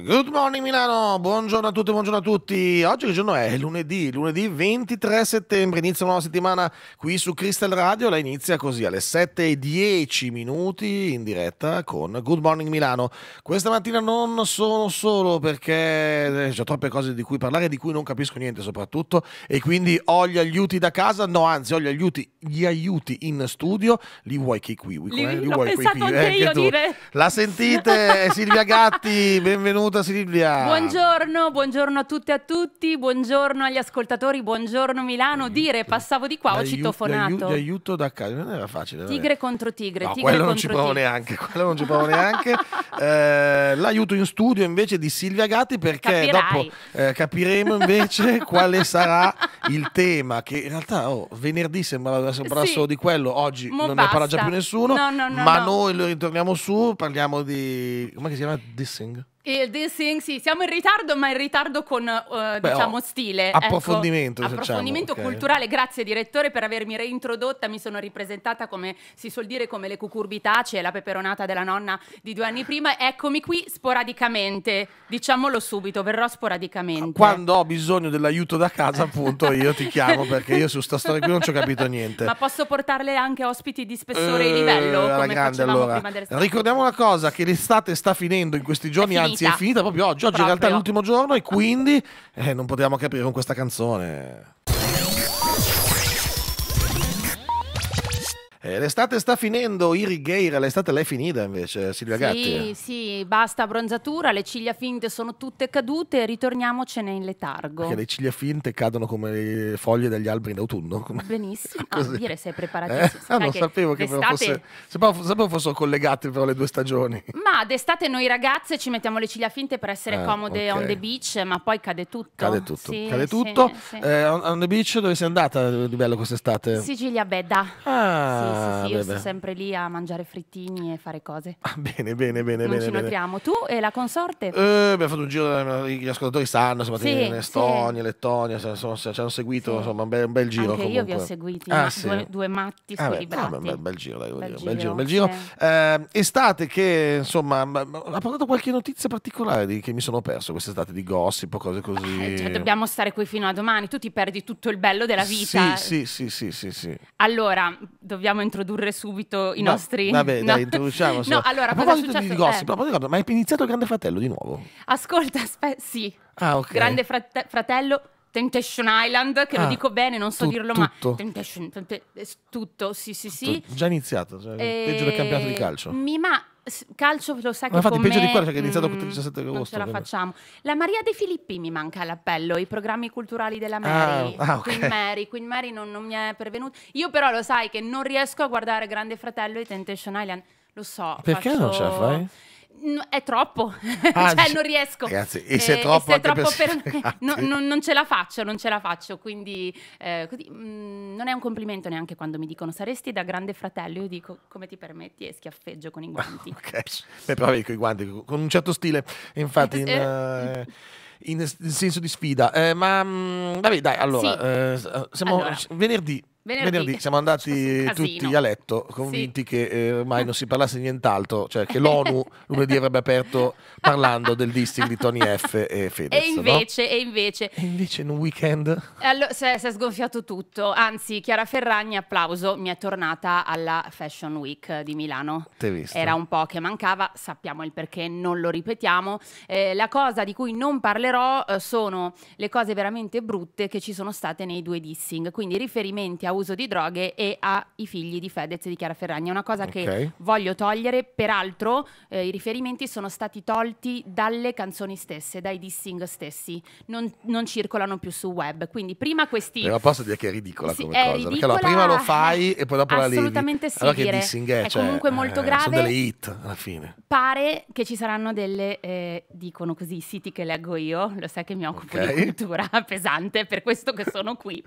Good morning Milano, buongiorno a tutti, buongiorno a tutti. Oggi che giorno è? Lunedì, lunedì 23 settembre, inizia una nuova settimana qui su Crystal Radio, la inizia così alle 7.10 minuti in diretta con Good Morning Milano. Questa mattina non sono solo perché eh, c'è troppe cose di cui parlare, di cui non capisco niente soprattutto e quindi ho gli aiuti da casa, no anzi ho gli aiuti, gli aiuti in studio, li vuoi che qui, li, li vuoi qui, qui. Eh, La sentite Silvia Gatti, benvenuta benvenuta Silvia. Buongiorno, buongiorno a tutte e a tutti, buongiorno agli ascoltatori, buongiorno Milano. Aiuto. Dire, passavo di qua, ho citofonato. Di aiuto da casa, non era facile. Tigre vabbè. contro tigre, no, tigre quello non ci provo neanche, quello non ci provo neanche. eh, l'aiuto in studio invece di Silvia Gatti perché Capirai. dopo eh, capiremo invece quale sarà il tema che in realtà oh, venerdì sembrava, di sembrava sì. solo di quello, oggi Mo non basta. ne parla già più nessuno, no, no, no, ma noi lo ritorniamo su, parliamo di... come si chiama? Dissing? il dancing, sì, siamo in ritardo, ma in ritardo con, uh, Beh, diciamo, oh, stile. Approfondimento. Ecco, approfondimento diciamo, culturale. Grazie, direttore, per avermi reintrodotta. Mi sono ripresentata, come si suol dire, come le cucurbitacee, la peperonata della nonna di due anni prima. Eccomi qui sporadicamente, diciamolo subito, verrò sporadicamente. Quando ho bisogno dell'aiuto da casa, appunto, io ti chiamo perché io su sta storia qui non ci ho capito niente. Ma posso portarle anche ospiti di spessore e livello, eh, come grande, allora. Ricordiamo una cosa, che l'estate sta finendo in questi giorni, anzi, è finita proprio oggi. Oggi proprio. in realtà è l'ultimo giorno e quindi eh, non potevamo capire con questa canzone. Eh, l'estate sta finendo, Irigheira, l'estate l'hai finita invece, Silvia sì, Gatti. Sì, sì, basta bronzatura, le ciglia finte sono tutte cadute, ritorniamocene in letargo. Perché le ciglia finte cadono come le foglie dagli alberi d'autunno. Benissimo, ah, dire sei preparatissimo. Eh? Ah, non sapevo che fosse, sapevo, sapevo fossero collegate però le due stagioni. Ma d'estate noi ragazze ci mettiamo le ciglia finte per essere ah, comode okay. on the beach, ma poi cade tutto. Cade tutto. Sì, cade tutto. Sì, eh, on the beach dove sei andata di bello quest'estate? Sicilia Bedda. Ah, sì sì, sì, io sto sempre lì a mangiare frittini e fare cose. Ah, bene, bene, bene. Non bene, ci bene. Tu e la consorte? Eh, abbiamo fatto un giro, gli ascoltatori sanno, insomma, sì, in Estonia, sì. Lettonia, ci hanno seguito, insomma, un bel, un bel giro. Anche comunque. io vi ho seguiti, ah, due, due, matti ah, squilibrati. Ah, bel, bel, giro, dai, bel, giro, giro, bel giro. Eh, estate che, insomma, ha portato qualche notizia particolare di, che mi sono perso quest'estate di gossip o cose ah, così. Eh, cioè, dobbiamo stare qui fino a domani, tu ti perdi tutto il bello della vita. Sì, sì, sì, sì, sì. sì. Allora, dobbiamo introdurre subito i no, nostri... Vabbè, no. dai, introduciamo. no, allora, a proposito di gossip, eh. proposito, ma hai iniziato Grande Fratello di nuovo? Ascolta, aspe- sì. Ah, ok. Grande frate Fratello... Temptation Island, che ah, lo dico bene, non so tu, dirlo, tutto. ma Temptation, eh, tutto, sì, sì, tutto. sì. Già iniziato, cioè, e... peggio del campionato di eh, calcio. Mi ma calcio lo sa che infatti peggio me, di quello cioè che è iniziato mm, il 17 agosto non ce la facciamo la Maria De Filippi mi manca l'appello i programmi culturali della ah, Mary ah, ah, okay. Queen Mary Queen Mary non, non mi è pervenuta io però lo sai che non riesco a guardare Grande Fratello e Temptation Island lo so perché faccio... non ce la fai? è troppo, ah, cioè non riesco. Ragazzi, e se è eh, troppo, eh, se è troppo per, per no, no, non ce la faccio, non ce la faccio, quindi eh, così, mh, mm, non è un complimento neanche quando mi dicono saresti da grande fratello, io dico come ti permetti e schiaffeggio con i ah, guanti. ok, Beh, però con i guanti, con un certo stile, infatti... Eh, in, eh, eh in senso di sfida, ma mh, mm, vabbè, dai, allora, sì. siamo allora. venerdì, Venerdì. Venerdì. siamo andati tutti a letto convinti sì. che eh, ormai non si parlasse di nient'altro, cioè che l'ONU lunedì avrebbe aperto parlando del dissing di Tony F e Fedez. E invece, no? e invece. E invece in un weekend? Allora, si, è, si è sgonfiato tutto, anzi Chiara Ferragni, applauso, mi è tornata alla Fashion Week di Milano. Era un po' che mancava, sappiamo il perché, non lo ripetiamo. Eh, la cosa di cui non parlerò eh, sono le cose veramente brutte che ci sono state nei due dissing, quindi riferimenti a uso di droghe e ai figli di Fedez e di Chiara Ferragni. È una cosa okay. che voglio togliere, peraltro eh, i riferimenti sono stati tolti dalle canzoni stesse, dai dissing stessi, non, non circolano più sul web. Quindi prima questi... Però eh, posso dire che è ridicola sì, come è cosa, ridicola... perché allora, prima lo eh, fai e poi dopo la levi. Assolutamente sì, allora che dissing è, è cioè, comunque eh, molto eh, grave. Sono delle hit alla fine. Pare che ci saranno delle, eh, dicono così, siti che leggo io, lo sai che mi occupo okay. di cultura pesante, per questo che sono qui.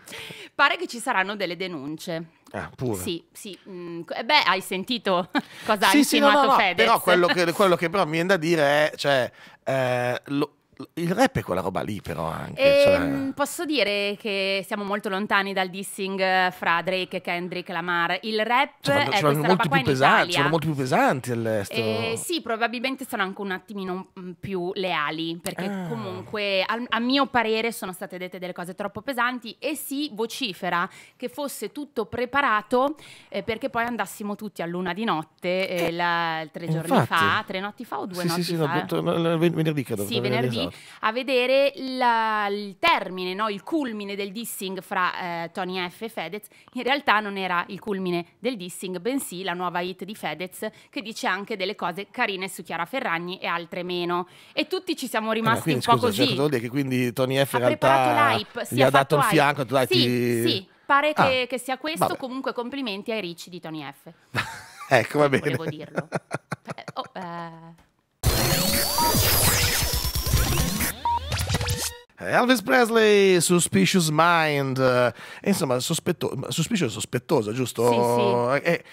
Pare che ci saranno delle delle denunce. Ah, pure. Sì, sì. Mm, eh, beh, hai sentito cosa sì, ha sì, insinuato no, no, no. Fedez. Però quello che, quello che, però mi viene da dire è, cioè, eh, lo, il rap è quella roba lì, però anche. E, cioè... Ehm, posso dire che siamo molto lontani dal dissing eh, fra Drake, e Kendrick, Lamar. Il rap cioè, è questa roba qua in pesanti, Italia. Sono molto più pesanti all'estero. E, eh, sì, probabilmente sono anche un attimino mm, più leali, perché ah. comunque a, a, mio parere sono state dette delle cose troppo pesanti e si vocifera che fosse tutto preparato eh, perché poi andassimo tutti a luna di notte eh, eh la, tre giorni Infatti. fa, tre notti fa o due sì, notti sì, fa? Sì, no, venerdì credo. Sì, venerdì a vedere la, il termine, no? il culmine del dissing fra eh, Tony F e Fedez. In realtà non era il culmine del dissing, bensì la nuova hit di Fedez che dice anche delle cose carine su Chiara Ferragni e altre meno. E tutti ci siamo eh, rimasti eh, quindi, un scusa, po' così. Certo, che quindi Tony F ha in realtà sì, gli ha, ha dato il fianco. Dai, sì, ti... sì, pare ah, che, che, sia questo. Vabbè. Comunque complimenti ai ricci di Tony F. ecco, va bene. Volevo dirlo. Eh, oh, eh... Eh, Elvis Presley, Suspicious Mind, eh, insomma, sospetto- sospicious, sospettoso, giusto? Sì, sì. Eh, eh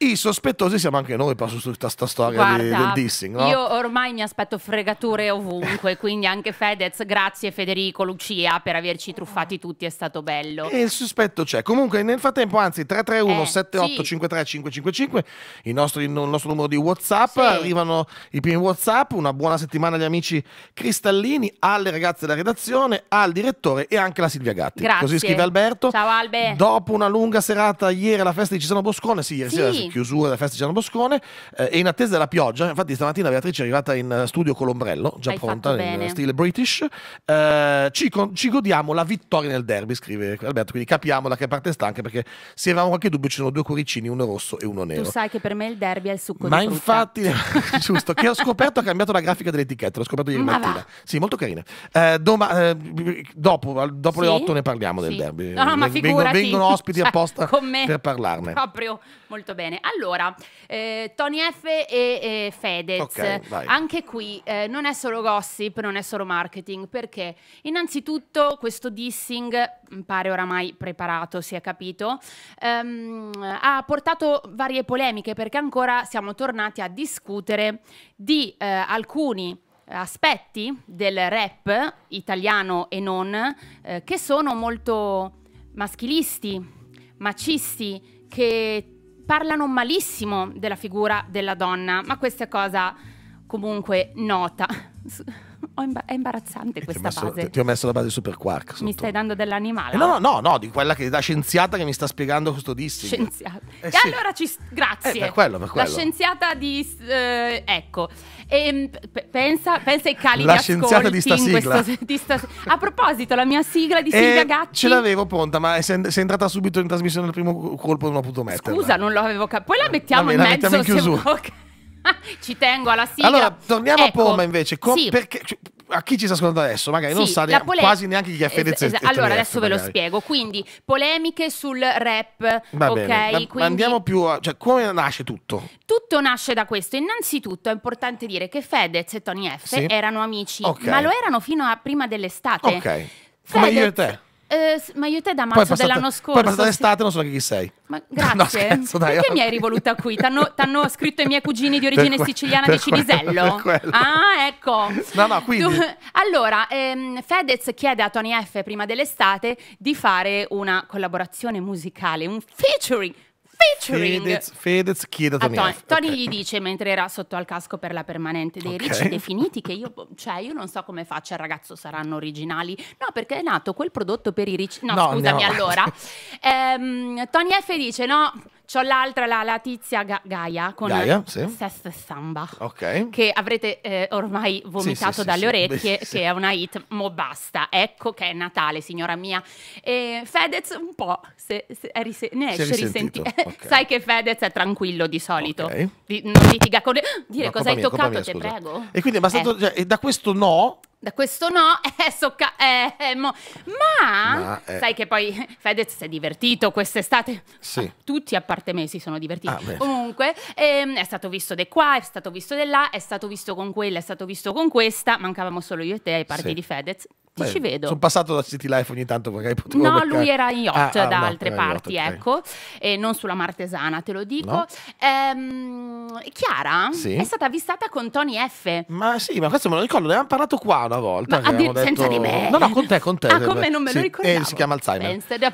i sospettosi siamo anche noi su tutta questa storia Guarda, di, del dissing. No? Io ormai mi aspetto fregature ovunque, quindi anche Fedez, grazie Federico, Lucia per averci truffati tutti, è stato bello. E il sospetto c'è. Comunque nel frattempo, anzi, 331 eh, 78 sì. 555, il nostro, il nostro numero di WhatsApp, sì. arrivano i primi WhatsApp, una buona settimana agli amici cristallini, alle ragazze della redazione, al direttore e anche alla Silvia Gatti. Grazie. Così scrive Alberto. Ciao Albe. Dopo una lunga serata ieri alla festa di Cisano Boscone, sì, ieri sì. sera chiusura della festa di Gian Boscone eh, e in attesa della pioggia, infatti stamattina Beatrice è arrivata in eh, studio con l'ombrello, già Hai pronta in stile British, eh, ci, con, ci, godiamo la vittoria nel derby, scrive Alberto, quindi capiamo da che parte sta anche perché se avevamo qualche dubbio ci sono due cuoricini, uno rosso e uno nero. Tu sai che per me il derby è il succo Ma di infatti, giusto, che ho scoperto ha cambiato la grafica dell'etichetta, l'ho scoperto ieri Ma mattina. Va. Sì, molto carina. Eh, doma, eh, dopo, dopo sì? le 8 ne parliamo sì. del derby. No, ah, no, ma vengono, vengono ospiti cioè, apposta per parlarne. Proprio molto bene bene. Allora, eh, Tony F e, e Fedez, okay, anche qui eh, non è solo gossip, non è solo marketing, perché innanzitutto questo dissing, pare oramai preparato, si è capito, ehm, ha portato varie polemiche perché ancora siamo tornati a discutere di eh, alcuni aspetti del rap italiano e non eh, che sono molto maschilisti, macisti, che parlano malissimo della figura della donna, ma questa è cosa comunque nota. È imbarazzante eh, questa messo, base. Ti ho messo la base super quark. Sotto. Mi stai dando dell'animale? Eh no, no, no, di quella che da scienziata che mi sta spiegando questo dissi. Scienziata. Eh e sì. allora ci. Grazie. Eh, per quello, per quello. La scienziata di. Eh, ecco. Ehm, e, pensa, pensa ai cali la di scienziata di sta sigla. Questo, di sta, a proposito, la mia sigla di eh, Silvia Gatti. Ce l'avevo pronta, ma sei entrata subito in trasmissione al primo colpo, non ho potuto metterla. Scusa, non l'avevo capito. Poi la eh, mettiamo Vabbè, in la mezzo. Mettiamo in chiusura. Ci tengo alla sigla. Allora, torniamo ecco, a Poma ecco, invece. Com- sì. Perché. Cioè, a chi ci sta ascoltando adesso, magari sì, non sa ne- quasi neanche chi è Fedez. Es- es- allora, adesso magari. ve lo spiego. Quindi, polemiche sul rap. Va ok, bene. Ma, quindi... andiamo più a, cioè, come nasce tutto? Tutto nasce da questo. Innanzitutto è importante dire che Fedez e Tony F sì. erano amici, okay. ma lo erano fino a prima dell'estate. Ok. Fedez, Come io e te. Eh, ma io te da marzo dell'anno scorso. Poi è passata l'estate, non so chi sei. Ma grazie. No, scherzo, dai, Perché no. mi hai rivoluta qui? T'hanno scritto i miei cugini di origine per siciliana per di Cinisello? ah, ecco. No, no, quindi. Tu, allora, ehm, Fedez chiede a Tony F prima dell'estate di fare una collaborazione musicale, un featuring featuring Fedez, Fedez chiede a Tony. A Tony, Tony okay. gli dice mentre era sotto al casco per la permanente dei okay. ricci definiti che io, cioè, io non so come faccia il ragazzo, saranno originali. No, perché è nato quel prodotto per i ricci. No, no scusami no. allora. ehm, Tony F dice no C'ho l'altra, la, la tizia Ga Gaia con Gaia, sì. Seth Samba. Okay. Che avrete eh, ormai vomitato sì, sì, dalle orecchie, che è una hit, mo basta. Ecco che è Natale, signora mia. E Fedez un po' se, se, se ne esce risentito. Okay. Sai che Fedez è tranquillo di solito. Okay. Di, non litiga con... Dire no, cosa hai mia, toccato, mia, te prego. E quindi è bastato... Eh. Cioè, da questo no da questo no, eh, socca, eh, eh, ma, ma eh. sai che poi Fedez si è divertito quest'estate, sì. Ah, tutti a parte me si sono divertiti, ah, comunque ehm, è stato visto di qua, è stato visto di là, è stato visto con quella, è stato visto con questa, mancavamo solo io e te ai parti sì. di Fedez, Beh, ci vedo. Sono passato da City Life ogni tanto perché potevo No, beccare. lui era in yacht ah, ah da ah, altre no, parti, yacht, okay. ecco, e non sulla Martesana, te lo dico. No. Ehm, Chiara sì. è stata avvistata con Tony F. Ma sì, ma questo me lo ricordo, ne avevamo parlato qua una volta. Ma di, detto... di me. No, no, con te, con te. Ah, con me non me sì. lo eh, ricordavo. E si chiama Alzheimer.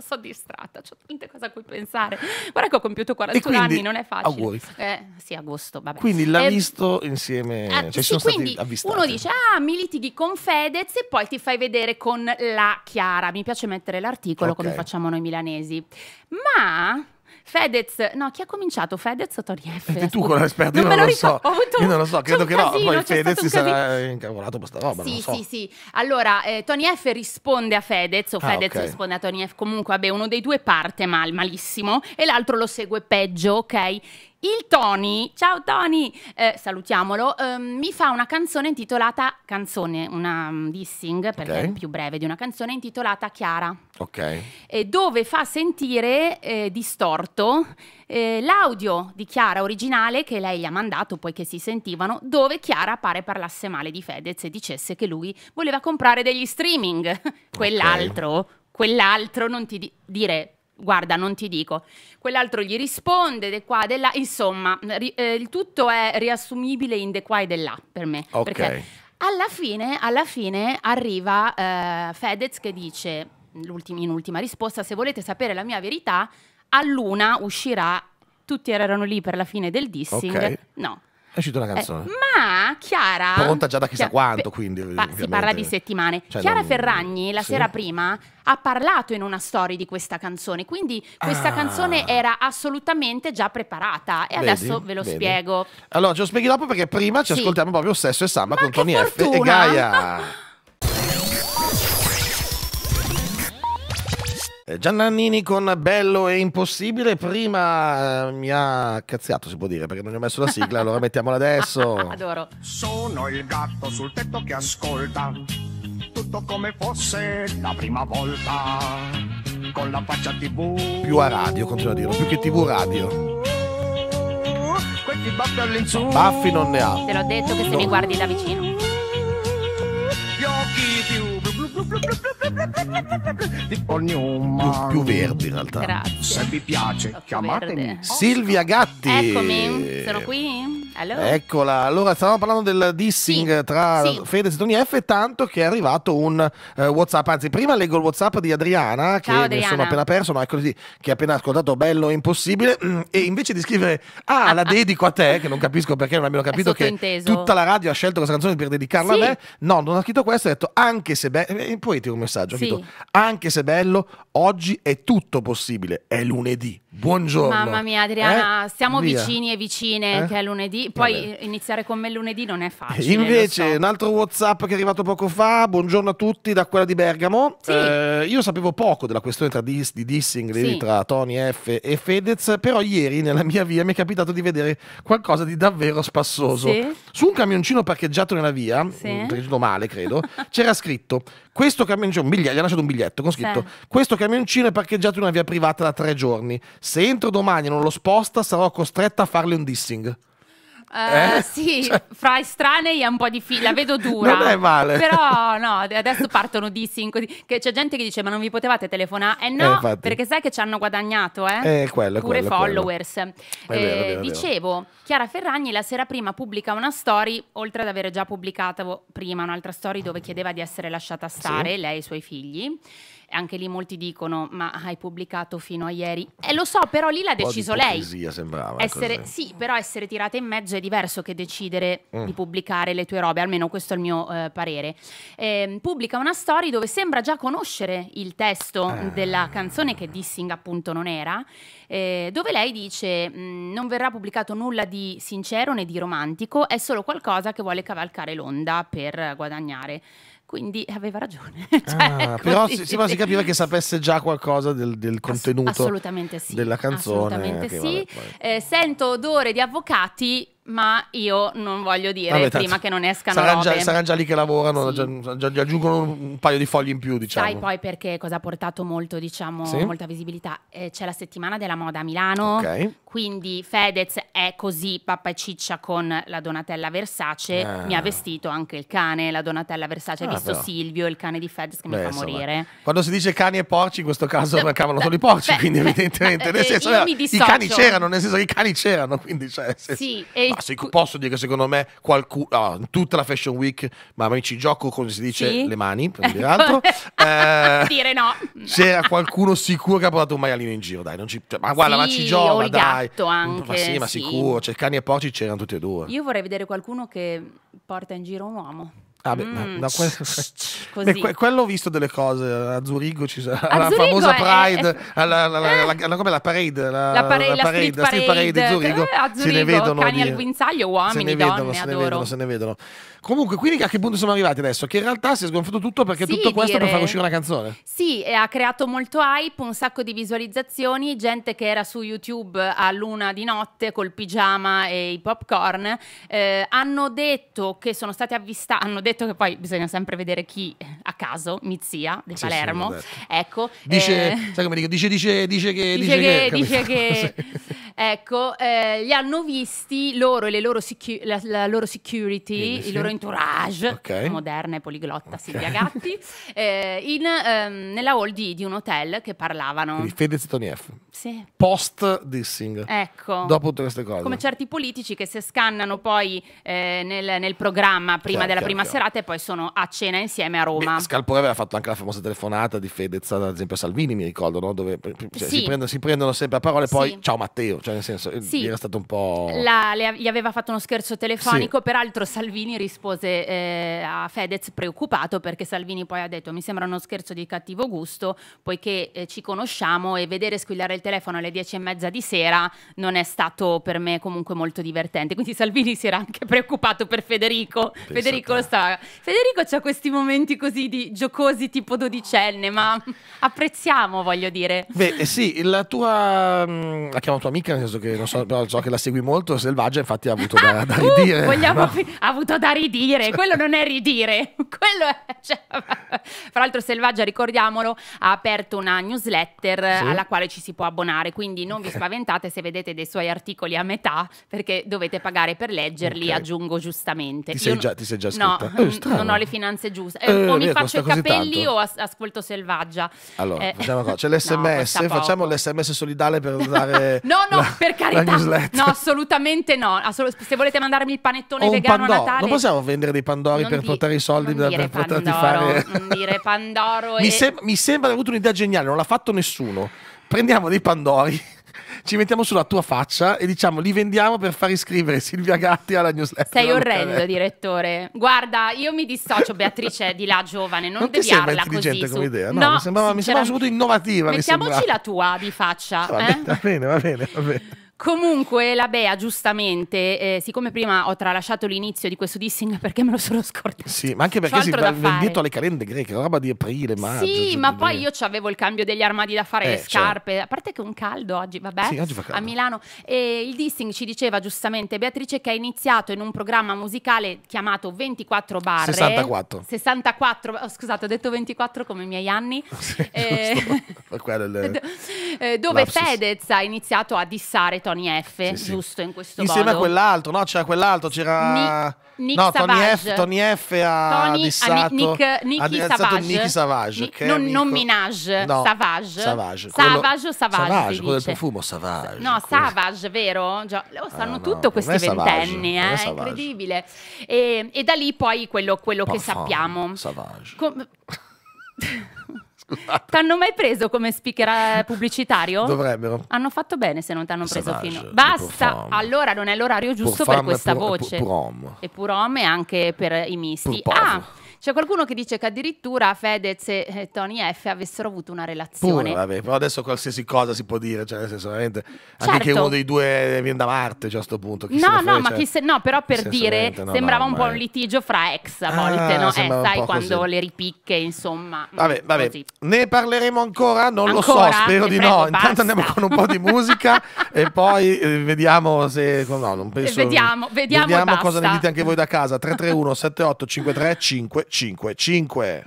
sono distratta, ho tante cose a cui pensare. Guarda che ho compiuto 41 quindi, anni, non è facile. A Auguri. Eh, sì, agosto, vabbè. Quindi l'ha eh, visto insieme, eh, cioè sì, quindi Uno dice, ah, mi litighi con Fedez e poi ti fai vedere con la Chiara. Mi piace mettere l'articolo okay. come facciamo noi milanesi. Ma Fedez, no, chi ha cominciato? Fedez o Tony F? E tu con l'esperto, io non, non lo so. Avuto, io non lo so, credo che casino, no. Poi Fedez si sarà incavolato per roba. Sì, so. sì, sì. Allora, eh, Tony F risponde a Fedez, o ah, Fedez okay. risponde a Tony F. Comunque, vabbè, uno dei due parte mal, malissimo, e l'altro lo segue peggio, ok? Il Tony, ciao Tony, eh, salutiamolo, eh, mi fa una canzone intitolata Canzone, una um, dissing, perché okay. è più breve di una canzone intitolata Chiara. Ok. Eh, dove fa sentire eh, distorto eh, l'audio di Chiara originale che lei gli ha mandato, poiché si sentivano, dove Chiara pare parlasse male di Fedez e dicesse che lui voleva comprare degli streaming. quell'altro, okay. quell'altro non ti di dire guarda non ti dico, quell'altro gli risponde de qua, de là, insomma ri, eh, il tutto è riassumibile in de qua e de là per me. Ok. Perché alla fine, alla fine arriva eh, Fedez che dice, in ultima risposta, se volete sapere la mia verità, a Luna uscirà, tutti erano lì per la fine del dissing, okay. no, è uscita una canzone. Eh, ma Chiara. Pronta già da chissà Chiara, quanto, quindi. Pa si parla di settimane. Cioè, Chiara non... Ferragni, la sì. sera prima, ha parlato in una story di questa canzone. Quindi questa ah. canzone era assolutamente già preparata. E vedi, adesso ve lo vedi. spiego. Allora, ce lo spieghi dopo perché prima ci sì. ascoltiamo proprio Sesso e Samba ma con Tony fortuna. F e Gaia. Eh, Giannannini con Bello e Impossibile. Prima eh, mi ha cazziato, si può dire, perché non gli ho messo la sigla, allora mettiamola adesso. Adoro. Sono il gatto sul tetto che ascolta, tutto come fosse la prima volta. Con la faccia tv. Più a radio, continuo a dirlo, più che tv radio. Questi baffi all'insù. Baffi non ne ha. Te l'ho detto che se no. mi guardi da vicino. Gli occhi più di Pognuma. Più, più verde in realtà. Grazie. Se vi piace, Tocco chiamatemi. Verde. Silvia Gatti. Eccomi, sono qui. Hello. Eccola, allora stavamo parlando del dissing sì. tra sì. Fedez e Tony F tanto che è arrivato un uh, Whatsapp, anzi prima leggo il Whatsapp di Adriana Ciao, che Adriana. mi sono appena perso, ma è così, che ha appena ascoltato Bello Impossibile mm, e invece di scrivere ah la dedico a te, che non capisco perché non abbiamo capito che tutta la radio ha scelto questa canzone per dedicarla sì. a me, no, non ha scritto questo, ha detto anche se bello, eh, eh poi un messaggio, sì. anche se bello, oggi è tutto possibile, è lunedì, buongiorno. Mamma mia Adriana, eh? siamo Via. vicini e vicine eh? che è lunedì lunedì, poi iniziare con me lunedì non è facile. Invece, so. un altro WhatsApp che è arrivato poco fa. Buongiorno a tutti da quella di Bergamo. Sì. Eh, io sapevo poco della questione tra dis, di dissing sì. tra Tony F e Fedez, però ieri nella mia via mi è capitato di vedere qualcosa di davvero spassoso. Sì. Su un camioncino parcheggiato nella via, sì. male credo, c'era scritto questo camioncino, un biglietto, gli ha lasciato un biglietto con scritto sì. questo camioncino è parcheggiato in una via privata da tre giorni, se entro domani non lo sposta sarò costretta a farle un dissing. Uh, eh? Sì, cioè... fra estranei è un po' di fila, la vedo dura. Non è male. Però no, adesso partono dissi in così. Che c'è gente che dice ma non vi potevate telefonare? Eh no, eh, perché sai che ci hanno guadagnato, eh? eh quello, Pure quello, followers. Quello. Vero, vero, eh, dicevo, vero. Chiara Ferragni la sera prima pubblica una story, oltre ad aver già pubblicato prima un'altra story dove chiedeva di essere lasciata stare, sì. lei e i suoi figli anche lì molti dicono ma hai pubblicato fino a ieri e eh, lo so però lì l'ha deciso lei sembrava ecco, essere, così. sì però essere tirata in mezzo è diverso che decidere mm. di pubblicare le tue robe almeno questo è il mio eh, parere eh, pubblica una story dove sembra già conoscere il testo eh. della canzone che dissing appunto non era eh, dove lei dice mm, non verrà pubblicato nulla di sincero né di romantico è solo qualcosa che vuole cavalcare l'onda per guadagnare quindi aveva ragione. cioè, ah, però si, si, si, capiva che sapesse già qualcosa del, del contenuto Ass- sì. della canzone. Assolutamente che, sì. Vabbè, vabbè. Eh, sento odore di avvocati ma io non voglio dire Vabbè, prima che non escano saranno già, saranno già lì che lavorano, sì. già, già, gli aggiungono un paio di fogli in più, diciamo. Sai poi perché cosa ha portato molto, diciamo, sì? molta visibilità? Eh, c'è la settimana della moda a Milano, okay. quindi Fedez è così pappa e ciccia con la Donatella Versace, ah. mi ha vestito anche il cane, la Donatella Versace, ah, visto però. Silvio, il cane di Fedez che Beh, mi fa insomma. morire. Quando si dice cani e porci, in questo caso mancavano solo i porci, Beh, quindi evidentemente, nel eh, senso, eh, i cani c'erano, nel senso che i cani c'erano, quindi cioè... Sì, e sei... Ma se posso dire che secondo me qualcuno, oh, tutta la Fashion Week, ma mi ci gioco come si dice sì? le mani, per dire altro. eh, dire no. C'era qualcuno sicuro che ha portato un maialino in giro, dai, non ci, cioè, ma guarda, sì, ma ci gioca, dai. anche, ma sì, ma sì. sicuro, C'è cioè, cani e porci c'erano tutti e due. Io vorrei vedere qualcuno che porta in giro un uomo. Ah beh, mm, da quel... beh, que- quello ho visto delle cose a Zurigo, ci... a alla Zurigo famosa Pride, è... Eh. alla, alla, alla, eh? alla, come la parade, la, la, pare- la, parade, la street parade, di Zurigo, eh, a Zurigo, se ne vedono cani di... al guinzaglio, uomini, se ne donne, se ne vedono, se ne vedono. Comunque, quindi a che punto siamo arrivati adesso? Che in realtà si è sgonfiato tutto perché sì, tutto questo dire... per far uscire una canzone. Sì, ha creato molto hype, un sacco di visualizzazioni, gente che era su YouTube a luna di notte col pigiama e i popcorn. Eh, hanno detto che sono stati avvistati, hanno detto che poi bisogna sempre vedere chi a caso, Mizia di sì, Palermo. Sì, ecco. Dice, eh... sai come dico? Dice, dice, dice che... Dice, dice che, che, dice che ecco, eh, li hanno visti loro e loro la, la, loro security, Quindi, il loro entourage, okay. moderna e poliglotta okay. Silvia Gatti, eh, in, ehm, nella hall di, di, un hotel che parlavano. Di Fede e sì. post-dissing. Ecco. Dopo tutte queste cose. Come certi politici che si scannano poi eh, nel, nel, programma prima chiaro, della chiaro, prima chiaro. serata e poi sono a cena insieme a Roma. E Scalpore aveva fatto anche la famosa telefonata di Fedez, ad esempio a Salvini, mi ricordo, no? dove cioè, sì. si, prendono, si, prendono, sempre a parole e poi sì. ciao Matteo, cioè nel senso sì. era stato un po'... La, le, gli aveva fatto uno scherzo telefonico, peraltro Salvini rispose eh, a Fedez preoccupato perché Salvini poi ha detto mi sembra uno scherzo di cattivo gusto poiché eh, ci conosciamo e vedere squillare il il telefono alle dieci e mezza di sera non è stato per me comunque molto divertente. Quindi Salvini si era anche preoccupato per Federico. Penso Federico, sta... Federico ha questi momenti così di giocosi tipo dodicenne, ma apprezziamo, voglio dire. Beh, eh, sì, la tua... Mm, la chiamo tua amica, nel senso che non so, però so che la segui molto, Selvaggia, infatti ha avuto da, da uh, ridire. Uh, vogliamo... no? Ha avuto da ridire, cioè... quello non è ridire, quello è... Cioè... Fra l'altro Selvaggia, ricordiamolo, ha aperto una newsletter sì. alla quale ci si può abbonare, quindi non vi spaventate se vedete dei suoi articoli a metà perché dovete pagare per leggerli, okay. aggiungo giustamente. Ti sei, Io, già, ti sei già scritta? No, mm, eh, non ho le finanze giuste. Eh, eh o mi faccio i capelli o as- ascolto Selvaggia. Allora, eh. facciamo cosa? C'è l'SMS, no, facciamo l'SMS solidale per usare No, no, la, per carità. No, assolutamente no. Assolut- se volete mandarmi il panettone o vegano pandoro. a Natale. Non possiamo vendere dei pandori per di- portare i soldi per, per poterti fare... Non dire pandoro. e... mi, sem- mi sembra avuto un'idea geniale, non l'ha fatto nessuno prendiamo dei pandori, ci mettiamo sulla tua faccia e diciamo li vendiamo per far iscrivere Silvia Gatti alla newsletter. Sei orrendo, direttore. Guarda, io mi dissocio, Beatrice, di là giovane, non, non deviarla così. intelligente Come idea. No, no mi sembrava, mi sembrava soprattutto innovativa. Mettiamoci la tua di faccia. Va, eh? bene, va bene, va bene. Va bene. Comunque la Bea, giustamente, eh, siccome prima ho tralasciato l'inizio di questo dissing perché me lo sono scordato. Sì, ma anche perché si va indietro alle calende greche, roba di aprile, maggio. Sì, ma poi io avevo il cambio degli armadi da fare, eh, le certo. scarpe, a parte che è un caldo oggi, vabbè, a Milano. E il dissing ci diceva giustamente Beatrice che ha iniziato in un programma musicale chiamato 24 barre. 64. 64, scusate, ho detto 24 come i miei anni. Sì, eh, giusto. Quelle... Eh, dove Fedez ha iniziato a dissare Tony F, sì, giusto in questo Insieme modo. Insieme a quell'altro, no? C'era quell'altro, c'era... Ni- no, Tony F, Tony F, ha Tony, ah, dissato... Nick, Nicky Savage. Nicky Savage Nick, non, amico... non Minage, no, Savage. Savage. Quello, Savage o Savage Savage, quello del profumo, Savage. No, quello... Savage, vero? Già, lo ah, sanno ah, no, tutto questi ventenni, eh? è incredibile. E, e, da lì poi quello, quello che sappiamo. Savage. Com- Esatto. T'hanno mai preso come speaker eh, pubblicitario? Dovrebbero. Hanno fatto bene se non ti hanno preso Savage, fino. Basta, allora non è l'orario giusto per questa voce. È pur, homme. E pur homme anche per i misti. Ah, c'è qualcuno che dice che addirittura Fedez e eh, Tony F avessero avuto una relazione. Pure, vabbè, però adesso qualsiasi cosa si può dire, cioè, nel senso, veramente, certo. anche che uno dei due viene da Marte, cioè, a questo punto. Chi no, no, ma cioè, chi se... no, però per dire, no, sembrava no, un po' un litigio fra ex a volte, ah, no? Eh, sai, quando così. le ripicche, insomma. Mm, vabbè, vabbè, così. ne parleremo ancora? Non ancora? lo so, spero ne di prego, no. Basta. Intanto andiamo con un po' di musica e poi eh, vediamo se... No, non penso... Vediamo, vediamo, vediamo cosa ne dite anche voi da casa. 331 78 535 555.